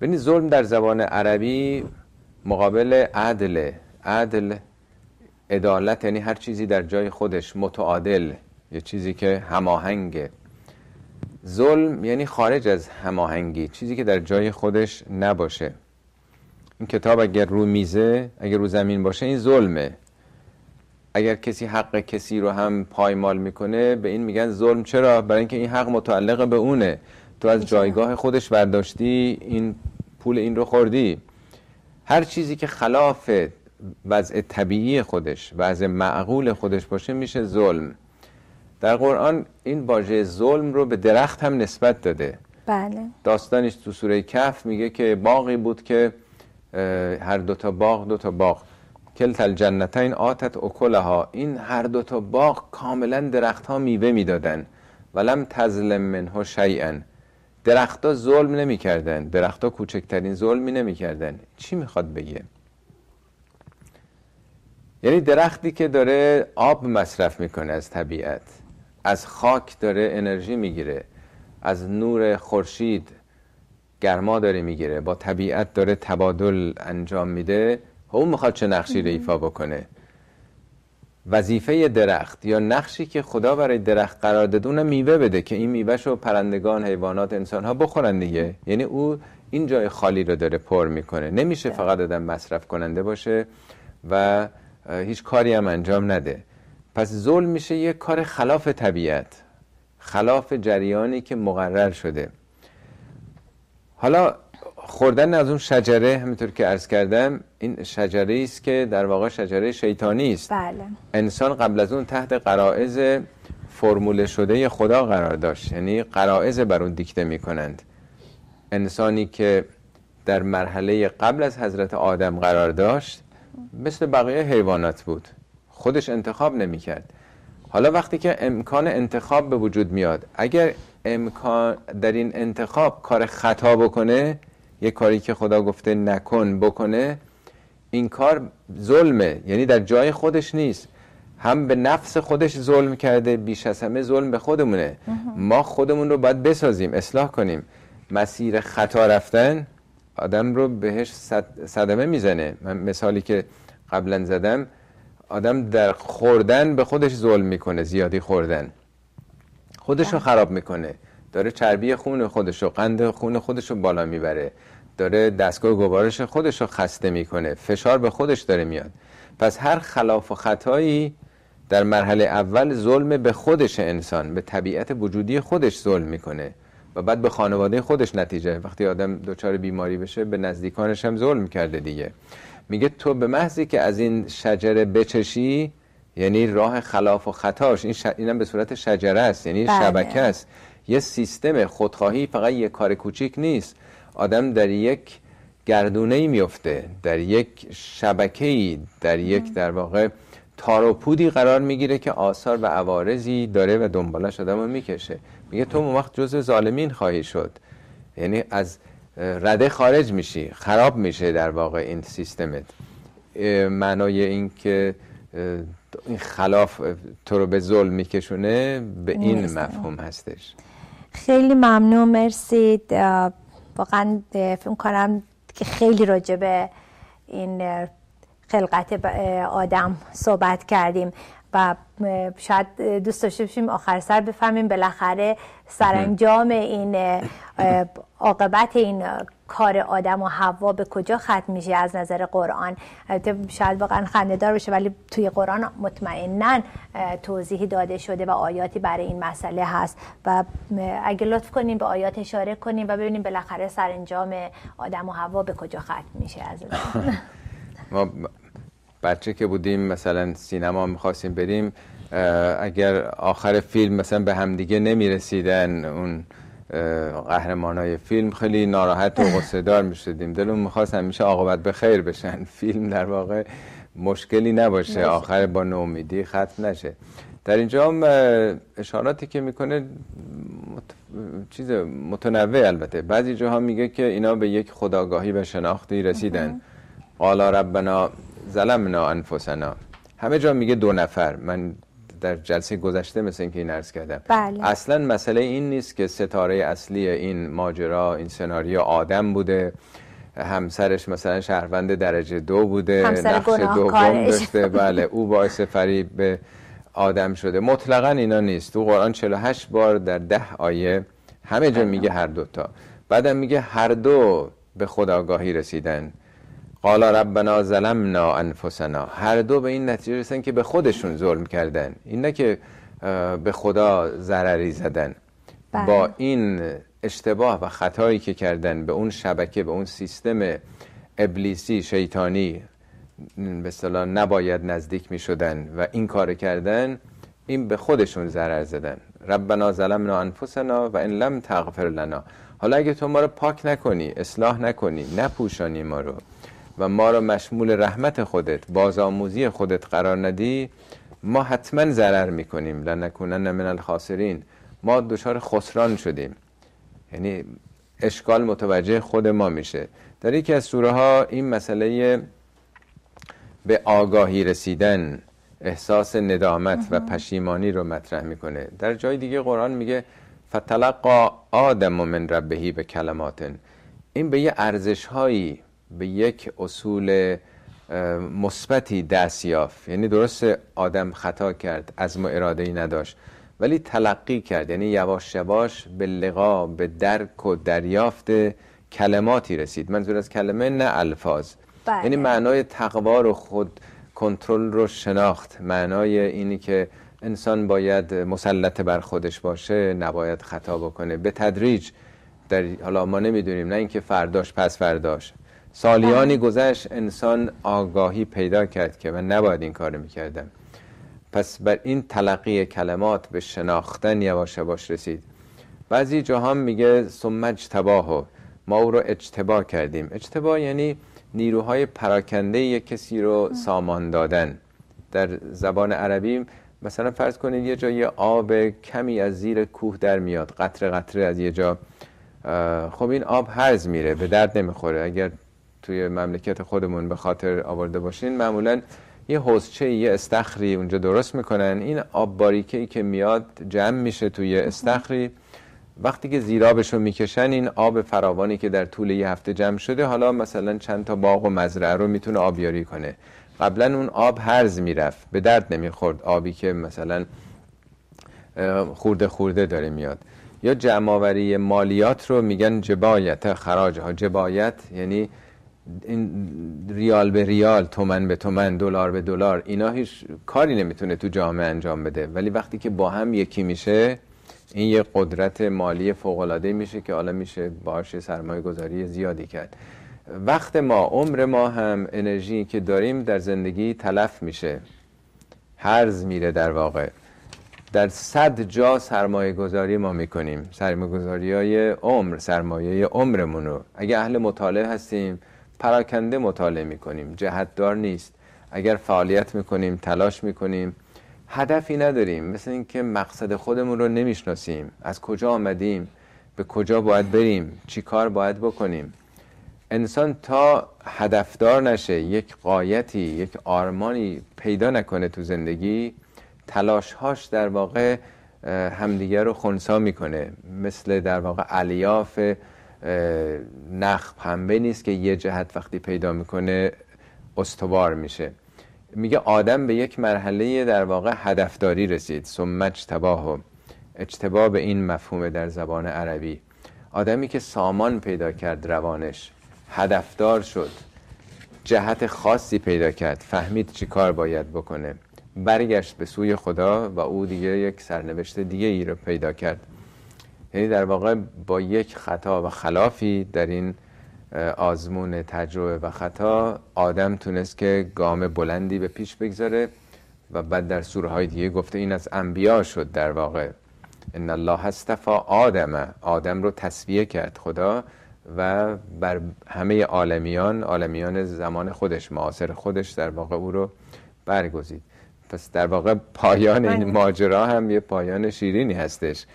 ببینید ظلم در زبان عربی مقابل عدل عدل عدالت یعنی هر چیزی در جای خودش متعادل یه چیزی که هماهنگه ظلم یعنی خارج از هماهنگی چیزی که در جای خودش نباشه این کتاب اگر رو میزه اگر رو زمین باشه این ظلمه اگر کسی حق کسی رو هم پایمال میکنه به این میگن ظلم چرا برای اینکه این حق متعلق به اونه تو از جایگاه خودش برداشتی این پول این رو خوردی هر چیزی که خلاف وضع طبیعی خودش وضع معقول خودش باشه میشه ظلم در قرآن این واژه ظلم رو به درخت هم نسبت داده بله داستانش تو سوره کف میگه که باقی بود که هر دوتا باغ دوتا باغ کلت الجنتین آتت اکلها این هر دوتا باغ کاملا درخت ها میوه میدادن ولم تظلم منه شیئا ها ظلم نمیکردن ها کوچکترین ظلمی نمیکردن چی میخواد بگه یعنی درختی که داره آب مصرف میکنه از طبیعت از خاک داره انرژی میگیره از نور خورشید گرما داره میگیره با طبیعت داره تبادل انجام میده خب اون میخواد چه نقشی رو ایفا بکنه وظیفه درخت یا نقشی که خدا برای درخت قرار داده اونم میوه بده که این میوهشو پرندگان حیوانات انسان ها بخورن دیگه یعنی او این جای خالی رو داره پر میکنه نمیشه بله. فقط آدم مصرف کننده باشه و هیچ کاری هم انجام نده پس ظلم میشه یه کار خلاف طبیعت خلاف جریانی که مقرر شده حالا خوردن از اون شجره همینطور که عرض کردم این شجره است که در واقع شجره شیطانی است بله. انسان قبل از اون تحت قرائز فرموله شده خدا قرار داشت یعنی قرائز بر اون دیکته میکنند انسانی که در مرحله قبل از حضرت آدم قرار داشت مثل بقیه حیوانات بود خودش انتخاب نمیکرد حالا وقتی که امکان انتخاب به وجود میاد اگر امکان در این انتخاب کار خطا بکنه یه کاری که خدا گفته نکن بکنه این کار ظلمه یعنی در جای خودش نیست هم به نفس خودش ظلم کرده بیش از همه ظلم به خودمونه ما خودمون رو باید بسازیم اصلاح کنیم مسیر خطا رفتن آدم رو بهش صدمه میزنه من مثالی که قبلا زدم آدم در خوردن به خودش ظلم میکنه زیادی خوردن خودش رو بله. خراب میکنه داره چربی خون خودش رو قند خون خودش رو بالا میبره داره دستگاه گوارش خودش رو خسته میکنه فشار به خودش داره میاد پس هر خلاف و خطایی در مرحله اول ظلم به خودش انسان به طبیعت وجودی خودش ظلم میکنه و بعد به خانواده خودش نتیجه وقتی آدم دچار بیماری بشه به نزدیکانش هم ظلم کرده دیگه میگه تو به محضی که از این شجره بچشی یعنی راه خلاف و خطاش این اینم به صورت شجره است یعنی بله. شبکه است یه سیستم خودخواهی فقط یه کار کوچیک نیست آدم در یک گردونه ای میفته در یک شبکه ای در یک در واقع تار پودی قرار میگیره که آثار و عوارضی داره و دنبالش آدم رو میکشه میگه تو اون وقت جز ظالمین خواهی شد یعنی از رده خارج میشی خراب میشه در واقع این سیستمت معنای این که این خلاف تو رو به ظلم میکشونه به این مفهوم هستش خیلی ممنون مرسی واقعا فکر کنم که خیلی راجع به این خلقت آدم صحبت کردیم و شاید دوست داشته باشیم آخر سر بفهمیم بالاخره سرانجام این عاقبت این کار آدم و حوا به کجا ختم میشه از نظر قرآن شاید واقعا دار باشه ولی توی قرآن مطمئنا توضیحی داده شده و آیاتی برای این مسئله هست و اگه لطف کنیم به آیات اشاره کنیم و ببینیم بالاخره سرانجام آدم و حوا به کجا ختم میشه از ما بچه که بودیم مثلا سینما میخواستیم بریم اگر آخر فیلم مثلا به همدیگه نمیرسیدن اون های فیلم خیلی ناراحت و غصه دار می شدیم دلون میخواست همیشه آقابت به خیر بشن فیلم در واقع مشکلی نباشه آخر با نومیدی ختم نشه در اینجا هم اشاراتی که میکنه چیز متنوع البته بعضی جاها میگه که اینا به یک خداگاهی و شناختی رسیدن قالا ربنا ظلمنا انفسنا همه جا میگه دو نفر من در جلسه گذشته مثل اینکه این عرض کردم بله. اصلا مسئله این نیست که ستاره اصلی این ماجرا این سناریو آدم بوده همسرش مثلا شهروند درجه دو بوده نقش دوم داشته بله او باعث فریب به آدم شده مطلقا اینا نیست تو قرآن 48 بار در ده آیه همه جا بله. میگه هر دوتا بعدم میگه هر دو به خداگاهی رسیدن قال ربنا ظلمنا انفسنا هر دو به این نتیجه رسن که به خودشون ظلم کردن این نه که به خدا ضرری زدن بله. با این اشتباه و خطایی که کردن به اون شبکه به اون سیستم ابلیسی شیطانی به صلاح نباید نزدیک می شدن و این کار کردن این به خودشون ضرر زدن ربنا ظلمنا انفسنا و ان لم تغفر لنا حالا اگه تو ما رو پاک نکنی اصلاح نکنی نپوشانی ما رو و ما را مشمول رحمت خودت بازآموزی خودت قرار ندی ما حتما ضرر میکنیم لنکونن من الخاسرین ما دچار خسران شدیم یعنی اشکال متوجه خود ما میشه در یکی از سوره ها این مسئله به آگاهی رسیدن احساس ندامت و پشیمانی رو مطرح میکنه در جای دیگه قرآن میگه فتلقا آدم من ربهی به کلماتن این به یه ارزش هایی به یک اصول مثبتی دست یافت یعنی درست آدم خطا کرد از ما اراده ای نداشت ولی تلقی کرد یعنی یواش یواش به لقا به درک و دریافت کلماتی رسید منظور از کلمه نه الفاظ بله. یعنی معنای تقوا رو خود کنترل رو شناخت معنای اینی که انسان باید مسلط بر خودش باشه نباید خطا بکنه به تدریج در حالا ما نمیدونیم نه اینکه فرداش پس فرداش سالیانی بله. گذشت انسان آگاهی پیدا کرد که من نباید این کار میکردم پس بر این تلقی کلمات به شناختن یواش باش رسید بعضی جهان میگه سمج تباهو ما او رو اجتبا کردیم اجتبا یعنی نیروهای پراکنده یک کسی رو سامان دادن در زبان عربی مثلا فرض کنید یه جایی آب کمی از زیر کوه در میاد قطر قطره از یه جا خب این آب هرز میره به درد نمیخوره اگر توی مملکت خودمون به خاطر آورده باشین معمولا یه حوزچه یه استخری اونجا درست میکنن این آب باریکه ای که میاد جمع میشه توی استخری وقتی که زیرابش رو میکشن این آب فراوانی که در طول یه هفته جمع شده حالا مثلا چند تا باغ و مزرعه رو میتونه آبیاری کنه قبلا اون آب هرز میرفت به درد نمیخورد آبی که مثلا خورده خورده داره میاد یا جمعآوری مالیات رو میگن جبایت خراج ها جبایت یعنی این ریال به ریال تومن به تومن دلار به دلار اینا هیچ کاری نمیتونه تو جامعه انجام بده ولی وقتی که با هم یکی میشه این یه قدرت مالی فوق العاده میشه که حالا میشه باهاش سرمایه گذاری زیادی کرد وقت ما عمر ما هم انرژی که داریم در زندگی تلف میشه هرز میره در واقع در صد جا سرمایه گذاری ما میکنیم سرمایه گذاری های عمر سرمایه عمرمون رو اگه اهل مطالعه هستیم پراکنده مطالعه میکنیم جهتدار نیست اگر فعالیت میکنیم تلاش میکنیم هدفی نداریم مثل اینکه مقصد خودمون رو نمیشناسیم از کجا آمدیم به کجا باید بریم چی کار باید بکنیم انسان تا هدفدار نشه یک قایتی یک آرمانی پیدا نکنه تو زندگی تلاشهاش در واقع همدیگه رو خونسا میکنه مثل در واقع الیاف نخ پنبه نیست که یه جهت وقتی پیدا میکنه استوار میشه میگه آدم به یک مرحله در واقع هدفداری رسید ثم اجتباه اجتبا به این مفهوم در زبان عربی آدمی که سامان پیدا کرد روانش هدفدار شد جهت خاصی پیدا کرد فهمید چی کار باید بکنه برگشت به سوی خدا و او دیگه یک سرنوشت دیگه ای رو پیدا کرد یعنی در واقع با یک خطا و خلافی در این آزمون تجربه و خطا آدم تونست که گام بلندی به پیش بگذاره و بعد در سوره های دیگه گفته این از انبیا شد در واقع ان الله استفا آدم آدم رو تصویه کرد خدا و بر همه عالمیان عالمیان زمان خودش معاصر خودش در واقع او رو برگزید پس در واقع پایان این بله. ماجرا هم یه پایان شیرینی هستش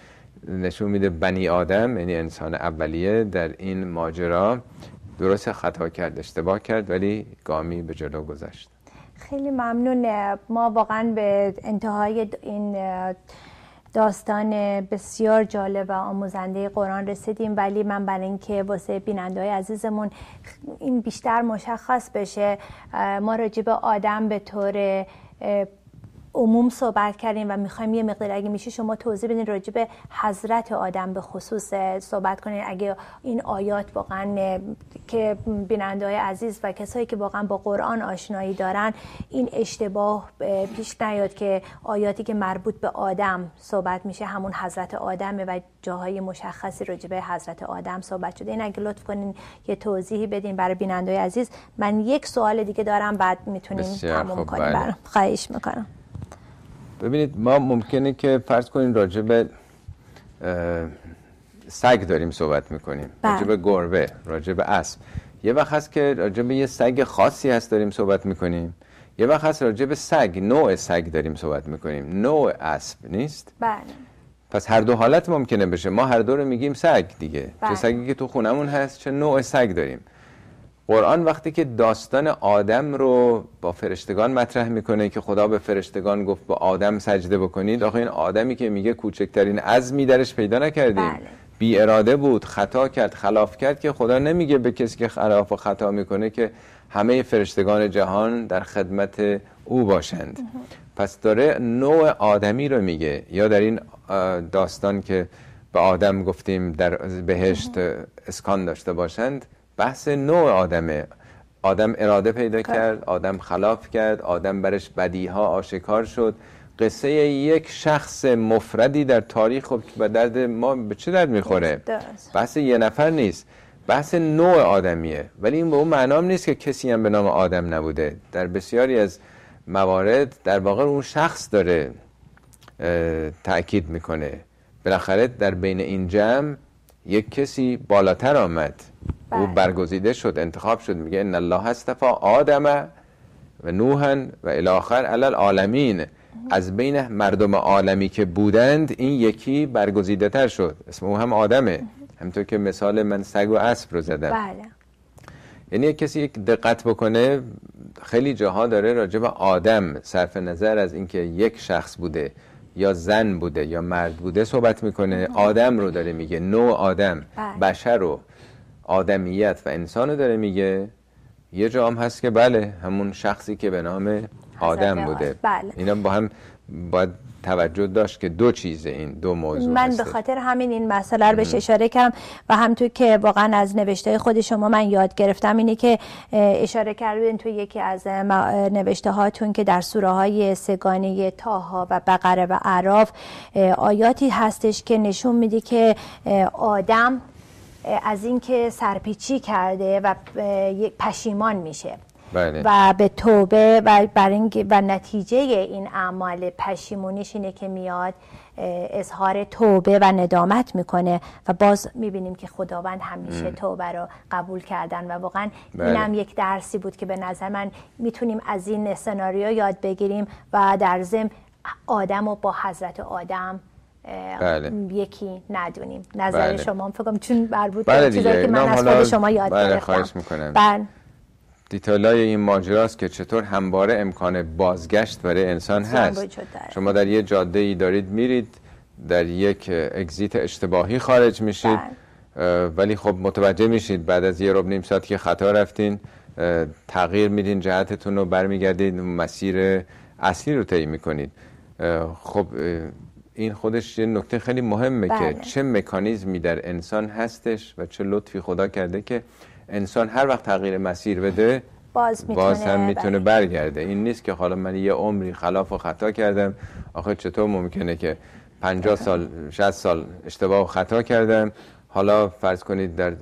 نشون میده بنی آدم یعنی انسان اولیه در این ماجرا درست خطا کرد اشتباه کرد ولی گامی به جلو گذشت خیلی ممنون ما واقعا به انتهای این داستان بسیار جالب و آموزنده قرآن رسیدیم ولی من برای اینکه واسه بیننده های عزیزمون این بیشتر مشخص بشه ما راجب آدم به طور عموم صحبت کردیم و میخوایم یه مقدار اگه میشه شما توضیح بدین راجع به حضرت آدم به خصوص صحبت کنین اگه این آیات واقعا که بیننده های عزیز و کسایی که واقعا با قرآن آشنایی دارن این اشتباه پیش نیاد که آیاتی که مربوط به آدم صحبت میشه همون حضرت آدمه و جاهای مشخصی راجع به حضرت آدم صحبت شده این اگه لطف کنین یه توضیحی بدین برای بیننده عزیز من یک سوال دیگه دارم بعد میتونیم تموم کنیم بله. خواهش میکنم ببینید ما ممکنه که فرض کنیم راجع به سگ داریم صحبت میکنیم بله. راجع به گربه راجع به اسب یه وقت هست که راجع به یه سگ خاصی هست داریم صحبت میکنیم یه وقت هست راجع به سگ نوع سگ داریم صحبت میکنیم نوع اسب نیست بله پس هر دو حالت ممکنه بشه ما هر دو رو میگیم سگ دیگه چه بله. سگی که تو خونمون هست چه نوع سگ داریم قرآن وقتی که داستان آدم رو با فرشتگان مطرح میکنه که خدا به فرشتگان گفت به آدم سجده بکنید آخه این آدمی که میگه کوچکترین عزمی درش پیدا نکردیم بله. بی اراده بود خطا کرد خلاف کرد که خدا نمیگه به کسی که خلاف و خطا میکنه که همه فرشتگان جهان در خدمت او باشند پس داره نوع آدمی رو میگه یا در این داستان که به آدم گفتیم در بهشت اسکان داشته باشند بحث نوع آدمه آدم اراده پیدا خب. کرد آدم خلاف کرد آدم برش بدیها آشکار شد قصه یک شخص مفردی در تاریخ خب به درد ما به چه درد میخوره بحث یه نفر نیست بحث نوع آدمیه ولی این به اون معنام نیست که کسی هم به نام آدم نبوده در بسیاری از موارد در واقع اون شخص داره تاکید میکنه بالاخره در بین این جمع یک کسی بالاتر آمد او بله. برگزیده شد انتخاب شد میگه ان الله استفا آدم و نوحا و الاخر علال عالمین از بین مردم عالمی که بودند این یکی برگزیده تر شد اسم او هم آدمه همطور که مثال من سگ و اسب رو زدم بله. یعنی کسی یک دقت بکنه خیلی جاها داره راجع به آدم صرف نظر از اینکه یک شخص بوده یا زن بوده یا مرد بوده صحبت میکنه آدم رو داره میگه نوع آدم بله. بشر رو آدمیت و رو داره میگه یه جا هم هست که بله همون شخصی که به نام آدم بوده بله. اینا با هم باید توجه داشت که دو چیز این دو موضوع من به خاطر همین این مسئله رو بهش اشاره کردم و تو که واقعا از نوشته خود شما من یاد گرفتم اینه که اشاره کردین تو یکی از نوشته هاتون که در سوره های سگانه تاها و بقره و عراف آیاتی هستش که نشون میده که آدم از اینکه سرپیچی کرده و پشیمان میشه بله. و به توبه و, و نتیجه این اعمال پشیمونیش اینه که میاد اظهار توبه و ندامت میکنه و باز میبینیم که خداوند همیشه توبه رو قبول کردن و واقعا بله. یک درسی بود که به نظر من میتونیم از این سناریو یاد بگیریم و در زم آدم و با حضرت آدم بله. یکی ندونیم نظر بله. شما فکر کنم چون بربود بله چیزایی که من از شما یاد بله خواهش میکنم بله. دیتالای این ماجراست که چطور همواره امکان بازگشت برای انسان هست شما در یه جاده ای دارید میرید در یک اگزیت اشتباهی خارج میشید بله. ولی خب متوجه میشید بعد از یه رب نیم ساعت که خطا رفتین تغییر میدین جهتتون رو برمیگردید مسیر اصلی رو طی میکنید خب این خودش یه نکته خیلی مهمه که بله. چه مکانیزمی در انسان هستش و چه لطفی خدا کرده که انسان هر وقت تغییر مسیر بده باز, باز هم بله. میتونه برگرده این نیست که حالا من یه عمری خلاف و خطا کردم آخه چطور ممکنه که 50 بله. سال 60 سال اشتباه و خطا کردم حالا فرض کنید در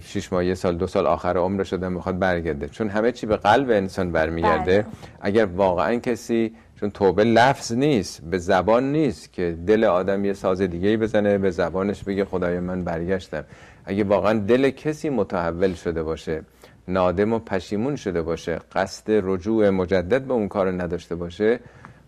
شش ماه یه سال دو سال آخر عمر شده میخواد برگرده چون همه چی به قلب انسان برمیگرده اگر واقعا کسی چون توبه لفظ نیست به زبان نیست که دل آدم یه ساز دیگه ای بزنه به زبانش بگه خدای من برگشتم اگه واقعا دل کسی متحول شده باشه نادم و پشیمون شده باشه قصد رجوع مجدد به اون کار نداشته باشه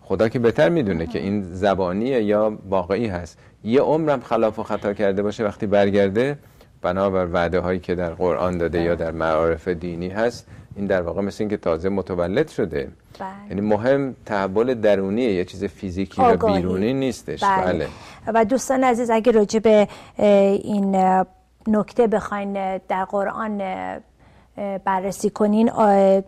خدا که بهتر میدونه که این زبانیه یا واقعی هست یه عمرم خلاف و خطا کرده باشه وقتی برگرده بنابر وعده هایی که در قرآن داده یا در معارف دینی هست این در واقع مثل اینکه تازه متولد شده بله. یعنی مهم تحول درونیه یه چیز فیزیکی و بیرونی نیستش بله. بله. و دوستان عزیز اگه راجع به این نکته بخواین در قرآن بررسی کنین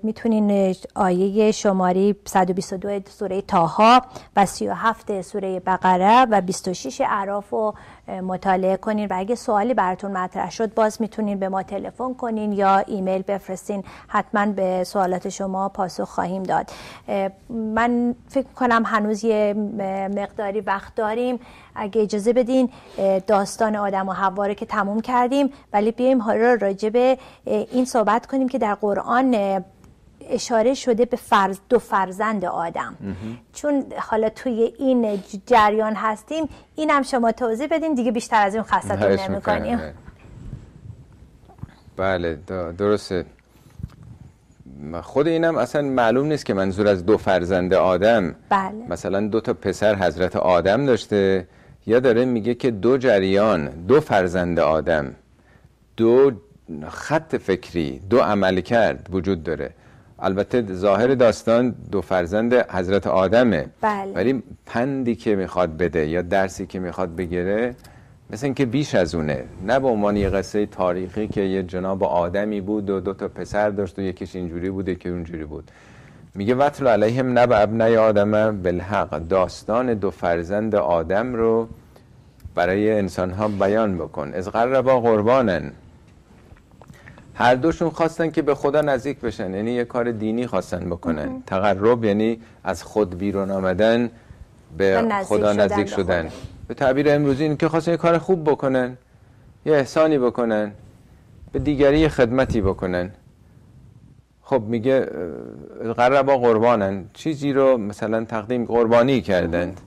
میتونین آیه شماری 122 سوره تاها و 37 سوره بقره و 26 عراف و مطالعه کنین و اگه سوالی براتون مطرح شد باز میتونین به ما تلفن کنین یا ایمیل بفرستین حتما به سوالات شما پاسخ خواهیم داد من فکر کنم هنوز یه مقداری وقت داریم اگه اجازه بدین داستان آدم و حوا رو که تموم کردیم ولی بیایم حالا راجع به این صحبت کنیم که در قرآن اشاره شده به فرز دو فرزند آدم چون حالا توی این جریان هستیم اینم شما توضیح بدین دیگه بیشتر از این خستتون نمی کنیم بله درسته خود اینم اصلا معلوم نیست که منظور از دو فرزند آدم بله. مثلا دو تا پسر حضرت آدم داشته یا داره میگه که دو جریان دو فرزند آدم دو خط فکری دو عمل کرد وجود داره البته ظاهر داستان دو فرزند حضرت آدمه بله. ولی پندی که میخواد بده یا درسی که میخواد بگیره مثل اینکه بیش از اونه نه به عنوان یه قصه تاریخی که یه جناب آدمی بود و دو تا پسر داشت و یکیش اینجوری بود که اونجوری بود میگه وطل علیهم نب ابنی آدم بلحق داستان دو فرزند آدم رو برای انسان ها بیان بکن از قربا قربانن هر دوشون خواستن که به خدا نزدیک بشن یعنی یه کار دینی خواستن بکنن تقرب یعنی از خود بیرون آمدن به نزدیک خدا نزدیک شدن, به, تعبیر امروزی این که خواستن یه کار خوب بکنن یه احسانی بکنن به دیگری خدمتی بکنن خب میگه قربا قربانن چیزی رو مثلا تقدیم قربانی کردند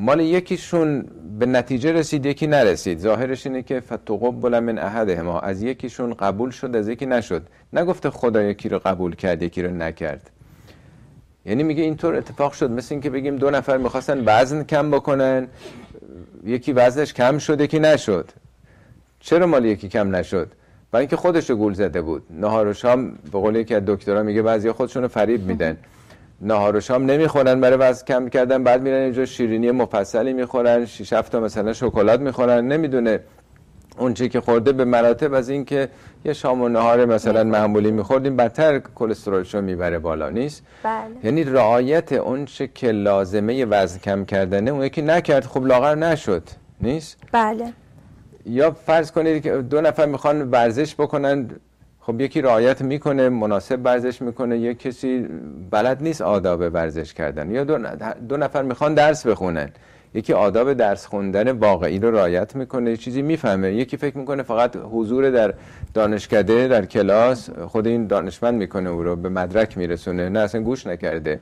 مال یکیشون به نتیجه رسید یکی نرسید ظاهرش اینه که فتقبل من ما از یکیشون قبول شد از یکی نشد نگفته خدا یکی رو قبول کرد یکی رو نکرد یعنی میگه اینطور اتفاق شد مثل اینکه بگیم دو نفر میخواستن وزن کم بکنن یکی وزنش کم شد یکی نشد چرا مال یکی کم نشد برای اینکه خودش گول زده بود نهار و شام به قول یکی از دکترا میگه بعضی خودشون رو فریب میدن نهار و شام نمیخورن برای وزن کم کردن بعد میرن اینجا شیرینی مفصلی میخورن شیش تا مثلا شکلات میخورن نمیدونه اون چی که خورده به مراتب از این که یه شام و نهار مثلا معمولی میخوردیم بدتر کلسترولشو میبره بالا نیست بله. یعنی رعایت اون چه که لازمه وزن کم کردنه اون یکی نکرد خب لاغر نشد نیست بله یا فرض کنید که دو نفر میخوان ورزش بکنن خب یکی رعایت میکنه مناسب ورزش میکنه یک کسی بلد نیست آداب ورزش کردن یا دو نفر میخوان درس بخونن یکی آداب درس خوندن واقعی رو رعایت میکنه چیزی میفهمه یکی فکر میکنه فقط حضور در دانشکده در کلاس خود این دانشمند میکنه او رو به مدرک میرسونه نه اصلا گوش نکرده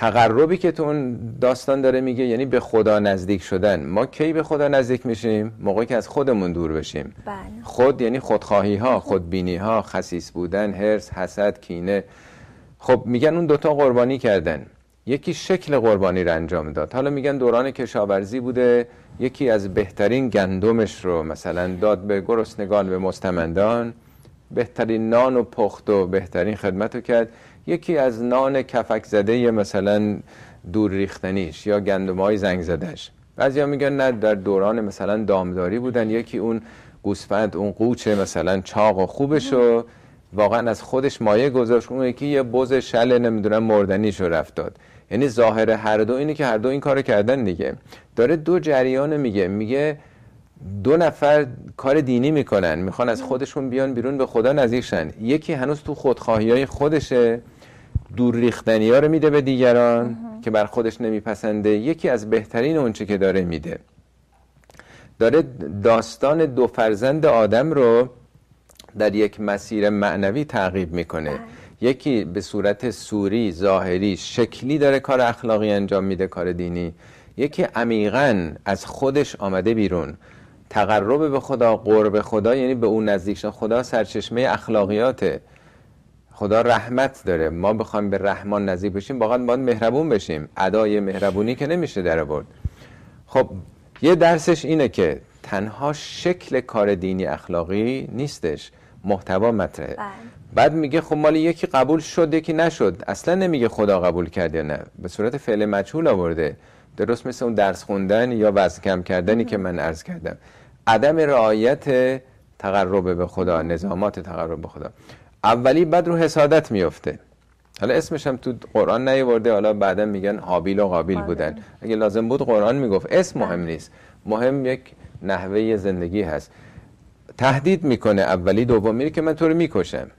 تقربی که تو اون داستان داره میگه یعنی به خدا نزدیک شدن ما کی به خدا نزدیک میشیم موقعی که از خودمون دور بشیم بله. خود یعنی خودخواهی ها خودبینی ها خسیس بودن هرس حسد کینه خب میگن اون دوتا قربانی کردن یکی شکل قربانی رو انجام داد حالا میگن دوران کشاورزی بوده یکی از بهترین گندمش رو مثلا داد به گرسنگان به مستمندان بهترین نان و پخت و بهترین خدمت رو کرد یکی از نان کفک زده مثلا دور ریختنیش یا های زنگ زدهش بعضیا میگن نه در دوران مثلا دامداری بودن یکی اون گوسفند اون قوچه مثلا چاق و خوبش و واقعا از خودش مایه گذاشت اون یکی یه بز شل نمیدونم مردنیش رو رفت داد یعنی ظاهر هر دو اینه که هر دو این کارو کردن دیگه داره دو جریان میگه میگه دو نفر کار دینی میکنن میخوان از خودشون بیان بیرون به خدا نزدیکشن یکی هنوز تو خودخواهی های خودشه دور ریختنی رو میده به دیگران که بر خودش نمیپسنده یکی از بهترین اونچه که داره میده داره داستان دو فرزند آدم رو در یک مسیر معنوی تعقیب میکنه بله. یکی به صورت سوری ظاهری شکلی داره کار اخلاقی انجام میده کار دینی یکی عمیقا از خودش آمده بیرون تقرب به خدا قرب خدا یعنی به اون نزدیک خدا سرچشمه اخلاقیاته خدا رحمت داره ما بخوایم به رحمان نزدیک بشیم واقعا باید مهربون بشیم ادای مهربونی که نمیشه در آورد خب یه درسش اینه که تنها شکل کار دینی اخلاقی نیستش محتوا متره بله. بعد میگه خب مال یکی قبول شد یکی نشد اصلا نمیگه خدا قبول کرد یا نه به صورت فعل مجهول آورده درست مثل اون درس خوندن یا وزن کم کردنی که من عرض کردم عدم رعایت تقرب به خدا نظامات تقرب به خدا اولی بد رو حسادت میفته حالا اسمش هم تو قرآن نیورده حالا بعدا میگن حابیل و قابیل بودن اگه لازم بود قرآن میگفت اسم بله. مهم نیست مهم یک نحوه زندگی هست تهدید میکنه اولی دومی که من تو رو میکشم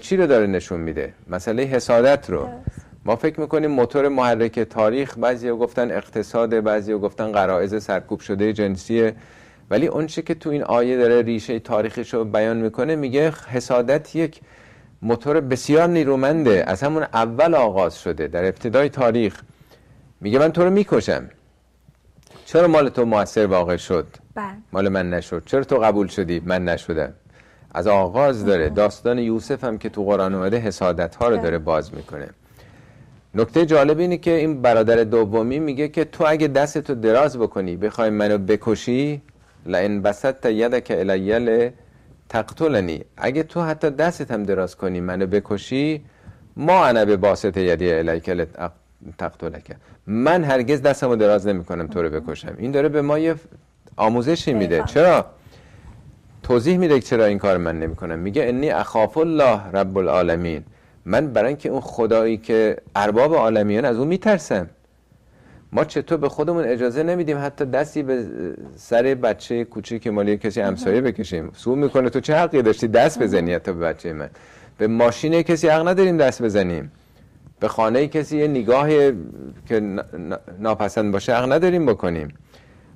چی رو داره نشون میده مسئله حسادت رو ما فکر میکنیم موتور محرک تاریخ بعضی گفتن اقتصاد بعضی گفتن قرائز سرکوب شده جنسیه ولی اونچه که تو این آیه داره ریشه تاریخش رو بیان میکنه میگه حسادت یک موتور بسیار نیرومنده از همون اول آغاز شده در ابتدای تاریخ میگه من تو رو میکشم چرا مال تو موثر واقع شد بله. مال من نشد چرا تو قبول شدی من نشدم از آغاز داره داستان یوسف هم که تو قرآن اومده حسادت ها رو بله. داره باز میکنه نکته جالب اینه که این برادر دومی میگه که تو اگه دستتو دراز بکنی بخوای منو بکشی لئن بسطت یدک الیل تقتلنی اگه تو حتی دستت هم دراز کنی منو بکشی ما انا به باسط یدی الیک تقتلک من هرگز دستمو دراز نمیکنم تو رو بکشم این داره به ما یه آموزشی میده چرا توضیح میده چرا این کار من نمیکنم میگه انی اخاف الله رب العالمین من برای اینکه اون خدایی که ارباب عالمیان از اون میترسم ما چطور به خودمون اجازه نمیدیم حتی دستی به سر بچه کوچیکی که مالی کسی امسایه بکشیم سو میکنه تو چه حقی داشتی دست بزنی حتی به بچه من به ماشین کسی حق نداریم دست بزنیم به خانه کسی یه نگاه که ناپسند باشه حق نداریم بکنیم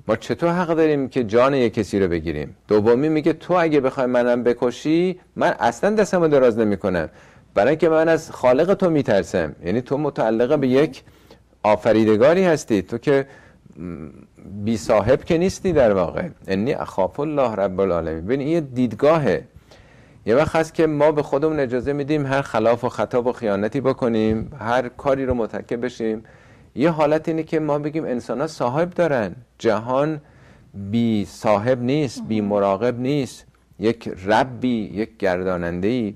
ما چطور حق داریم که جان یه کسی رو بگیریم دومی میگه تو اگه بخوای منم بکشی من اصلا دستم رو دراز نمیکنم برای که من از خالق تو میترسم یعنی تو متعلقه به یک آفریدگاری هستی تو که بی صاحب که نیستی در واقع انی اخاف الله رب العالمین ببین این دیدگاهه یه وقت هست که ما به خودمون اجازه میدیم هر خلاف و خطا و خیانتی بکنیم هر کاری رو متکب بشیم یه حالت اینه که ما بگیم انسان ها صاحب دارن جهان بی صاحب نیست بی مراقب نیست یک ربی یک گرداننده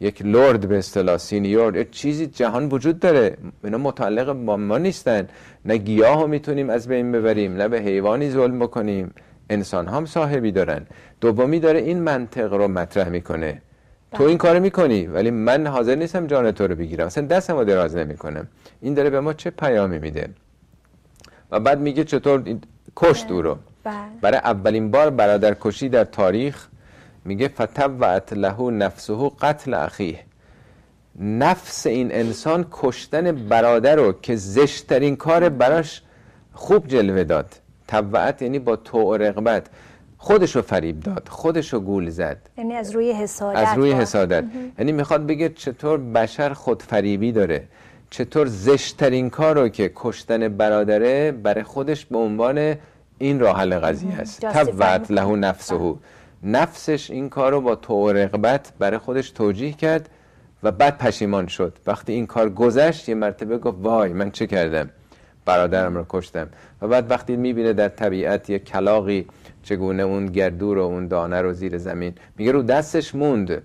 یک لرد به اصطلاح سینیور یک چیزی جهان وجود داره اینا متعلق با ما نیستن نه گیاه میتونیم از بین ببریم نه به حیوانی ظلم بکنیم انسان هم صاحبی دارن دومی داره این منطق رو مطرح میکنه تو این بله. کارو میکنی ولی من حاضر نیستم جان تو رو بگیرم اصلا دستمو دراز نمیکنم این داره به ما چه پیامی میده و بعد میگه چطور کشت بله. او رو بله. برای اولین بار برادر کشی در تاریخ میگه فتوعت له نفسه قتل اخیه نفس این انسان کشتن برادر رو که زشتترین کار براش خوب جلوه داد تبعت یعنی با تو و رغبت خودشو فریب داد خودشو گول زد یعنی از روی حسادت از روی حسادت یعنی میخواد بگه چطور بشر خود فریبی داره چطور زشتترین کار رو که کشتن برادره برای خودش به عنوان این راحل حل قضیه است تبعت له نفسه بله. نفسش این کار رو با تو رغبت برای خودش توجیه کرد و بعد پشیمان شد وقتی این کار گذشت یه مرتبه گفت وای من چه کردم برادرم رو کشتم و بعد وقتی میبینه در طبیعت یه کلاقی چگونه اون گردو رو اون دانه رو زیر زمین میگه رو دستش موند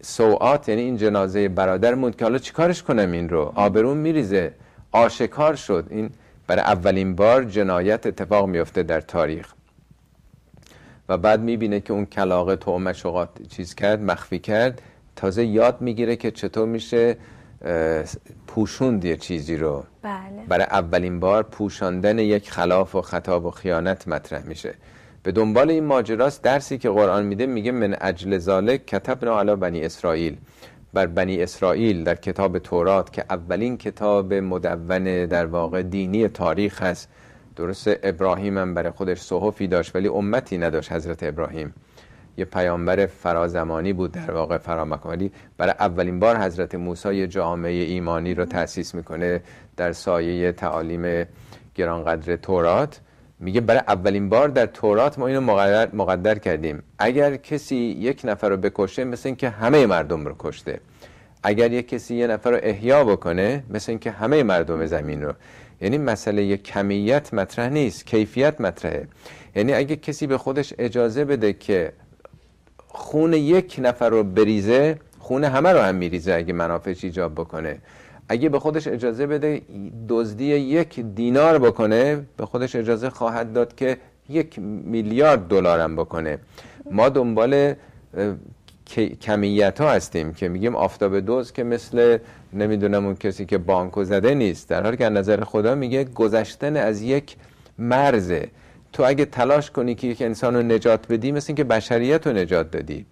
سوعات یعنی این جنازه برادر موند که حالا چیکارش کنم این رو آبرون میریزه آشکار شد این برای اولین بار جنایت اتفاق میفته در تاریخ و بعد میبینه که اون کلاقه تومش چیز کرد مخفی کرد تازه یاد میگیره که چطور میشه پوشوند یه چیزی رو بله. برای اولین بار پوشاندن یک خلاف و خطاب و خیانت مطرح میشه به دنبال این ماجراست درسی که قرآن میده میگه من اجل ذالک کتبنا علی بنی اسرائیل بر بنی اسرائیل در کتاب تورات که اولین کتاب مدون در واقع دینی تاریخ هست درسته ابراهیم هم برای خودش صحفی داشت ولی امتی نداشت حضرت ابراهیم یه پیامبر فرازمانی بود در واقع فرامکان ولی برای اولین بار حضرت موسی یه جامعه ایمانی رو تأسیس میکنه در سایه تعالیم گرانقدر تورات میگه برای اولین بار در تورات ما اینو مقدر, مقدر کردیم اگر کسی یک نفر رو بکشه مثل اینکه همه مردم رو کشته اگر یک کسی یه نفر رو احیا بکنه مثل اینکه همه مردم زمین رو یعنی مسئله کمیت مطرح نیست کیفیت مطرحه یعنی اگه کسی به خودش اجازه بده که خون یک نفر رو بریزه خون همه رو هم میریزه اگه منافعش ایجاب بکنه اگه به خودش اجازه بده دزدی یک دینار بکنه به خودش اجازه خواهد داد که یک میلیارد دلار هم بکنه ما دنبال کمیت ها هستیم که میگیم آفتاب دوز که مثل نمیدونم اون کسی که بانکو زده نیست در حالی که از نظر خدا میگه گذشتن از یک مرزه تو اگه تلاش کنی که یک انسان رو نجات بدی مثل که بشریت رو نجات دادی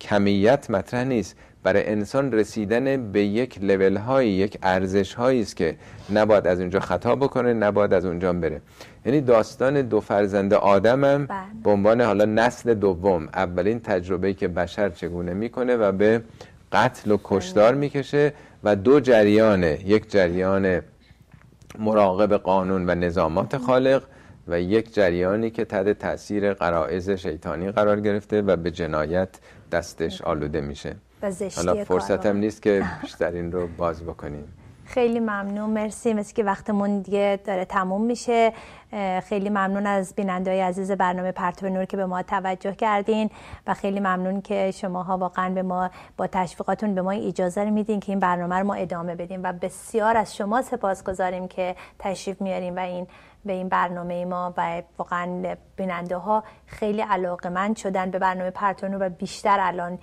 کمیت مطرح نیست برای انسان رسیدن به یک لول هایی یک ارزش هایی است که نباید از اونجا خطا بکنه نباید از اونجا بره یعنی داستان دو فرزند آدمم بله. به عنوان حالا نسل دوم اولین تجربه که بشر چگونه میکنه و به قتل و کشدار بله. میکشه و دو جریان یک جریان مراقب قانون و نظامات خالق و یک جریانی که تد تاثیر قرائز شیطانی قرار گرفته و به جنایت دستش آلوده میشه حالا فرصتم نیست که بیشتر این رو باز بکنیم خیلی ممنون مرسی مثل که وقتمون دیگه داره تموم میشه خیلی ممنون از بیننده های عزیز برنامه پرتو نور که به ما توجه کردین و خیلی ممنون که شماها واقعا به ما با تشویقاتون به ما اجازه رو میدین که این برنامه رو ما ادامه بدیم و بسیار از شما سپاس گذاریم که تشریف میاریم و این به این برنامه ما و واقعا بیننده ها خیلی من شدن به برنامه پرتو نور و بیشتر الان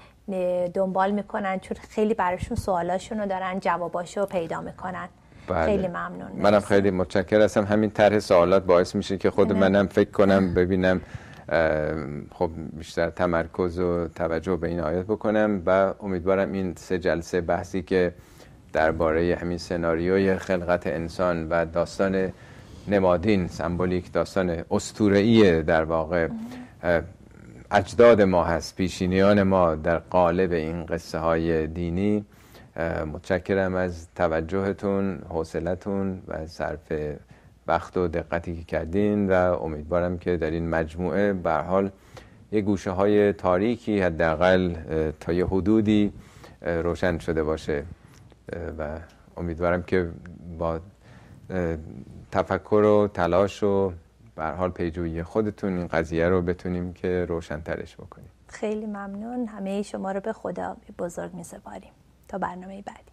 دنبال میکنن چون خیلی براشون سوالاشون رو دارن جواباشو پیدا میکنن بله. خیلی ممنون منم خیلی متشکر هستم همین طرح سوالات باعث میشه که خود منم فکر کنم ببینم خب بیشتر تمرکز و توجه به این آیات بکنم و امیدوارم این سه جلسه بحثی که درباره همین سناریوی خلقت انسان و داستان نمادین سمبولیک داستان استورعی در واقع اجداد ما هست پیشینیان ما در قالب این قصه های دینی متشکرم از توجهتون حوصلتون و صرف وقت و دقتی که کردین و امیدوارم که در این مجموعه به حال یه گوشه های تاریکی حداقل تا یه حدودی روشن شده باشه و امیدوارم که با تفکر و تلاش و به حال پیجویی خودتون این قضیه رو بتونیم که روشنترش بکنیم خیلی ممنون همه شما رو به خدا بزرگ می سپاریم تا برنامه بعدی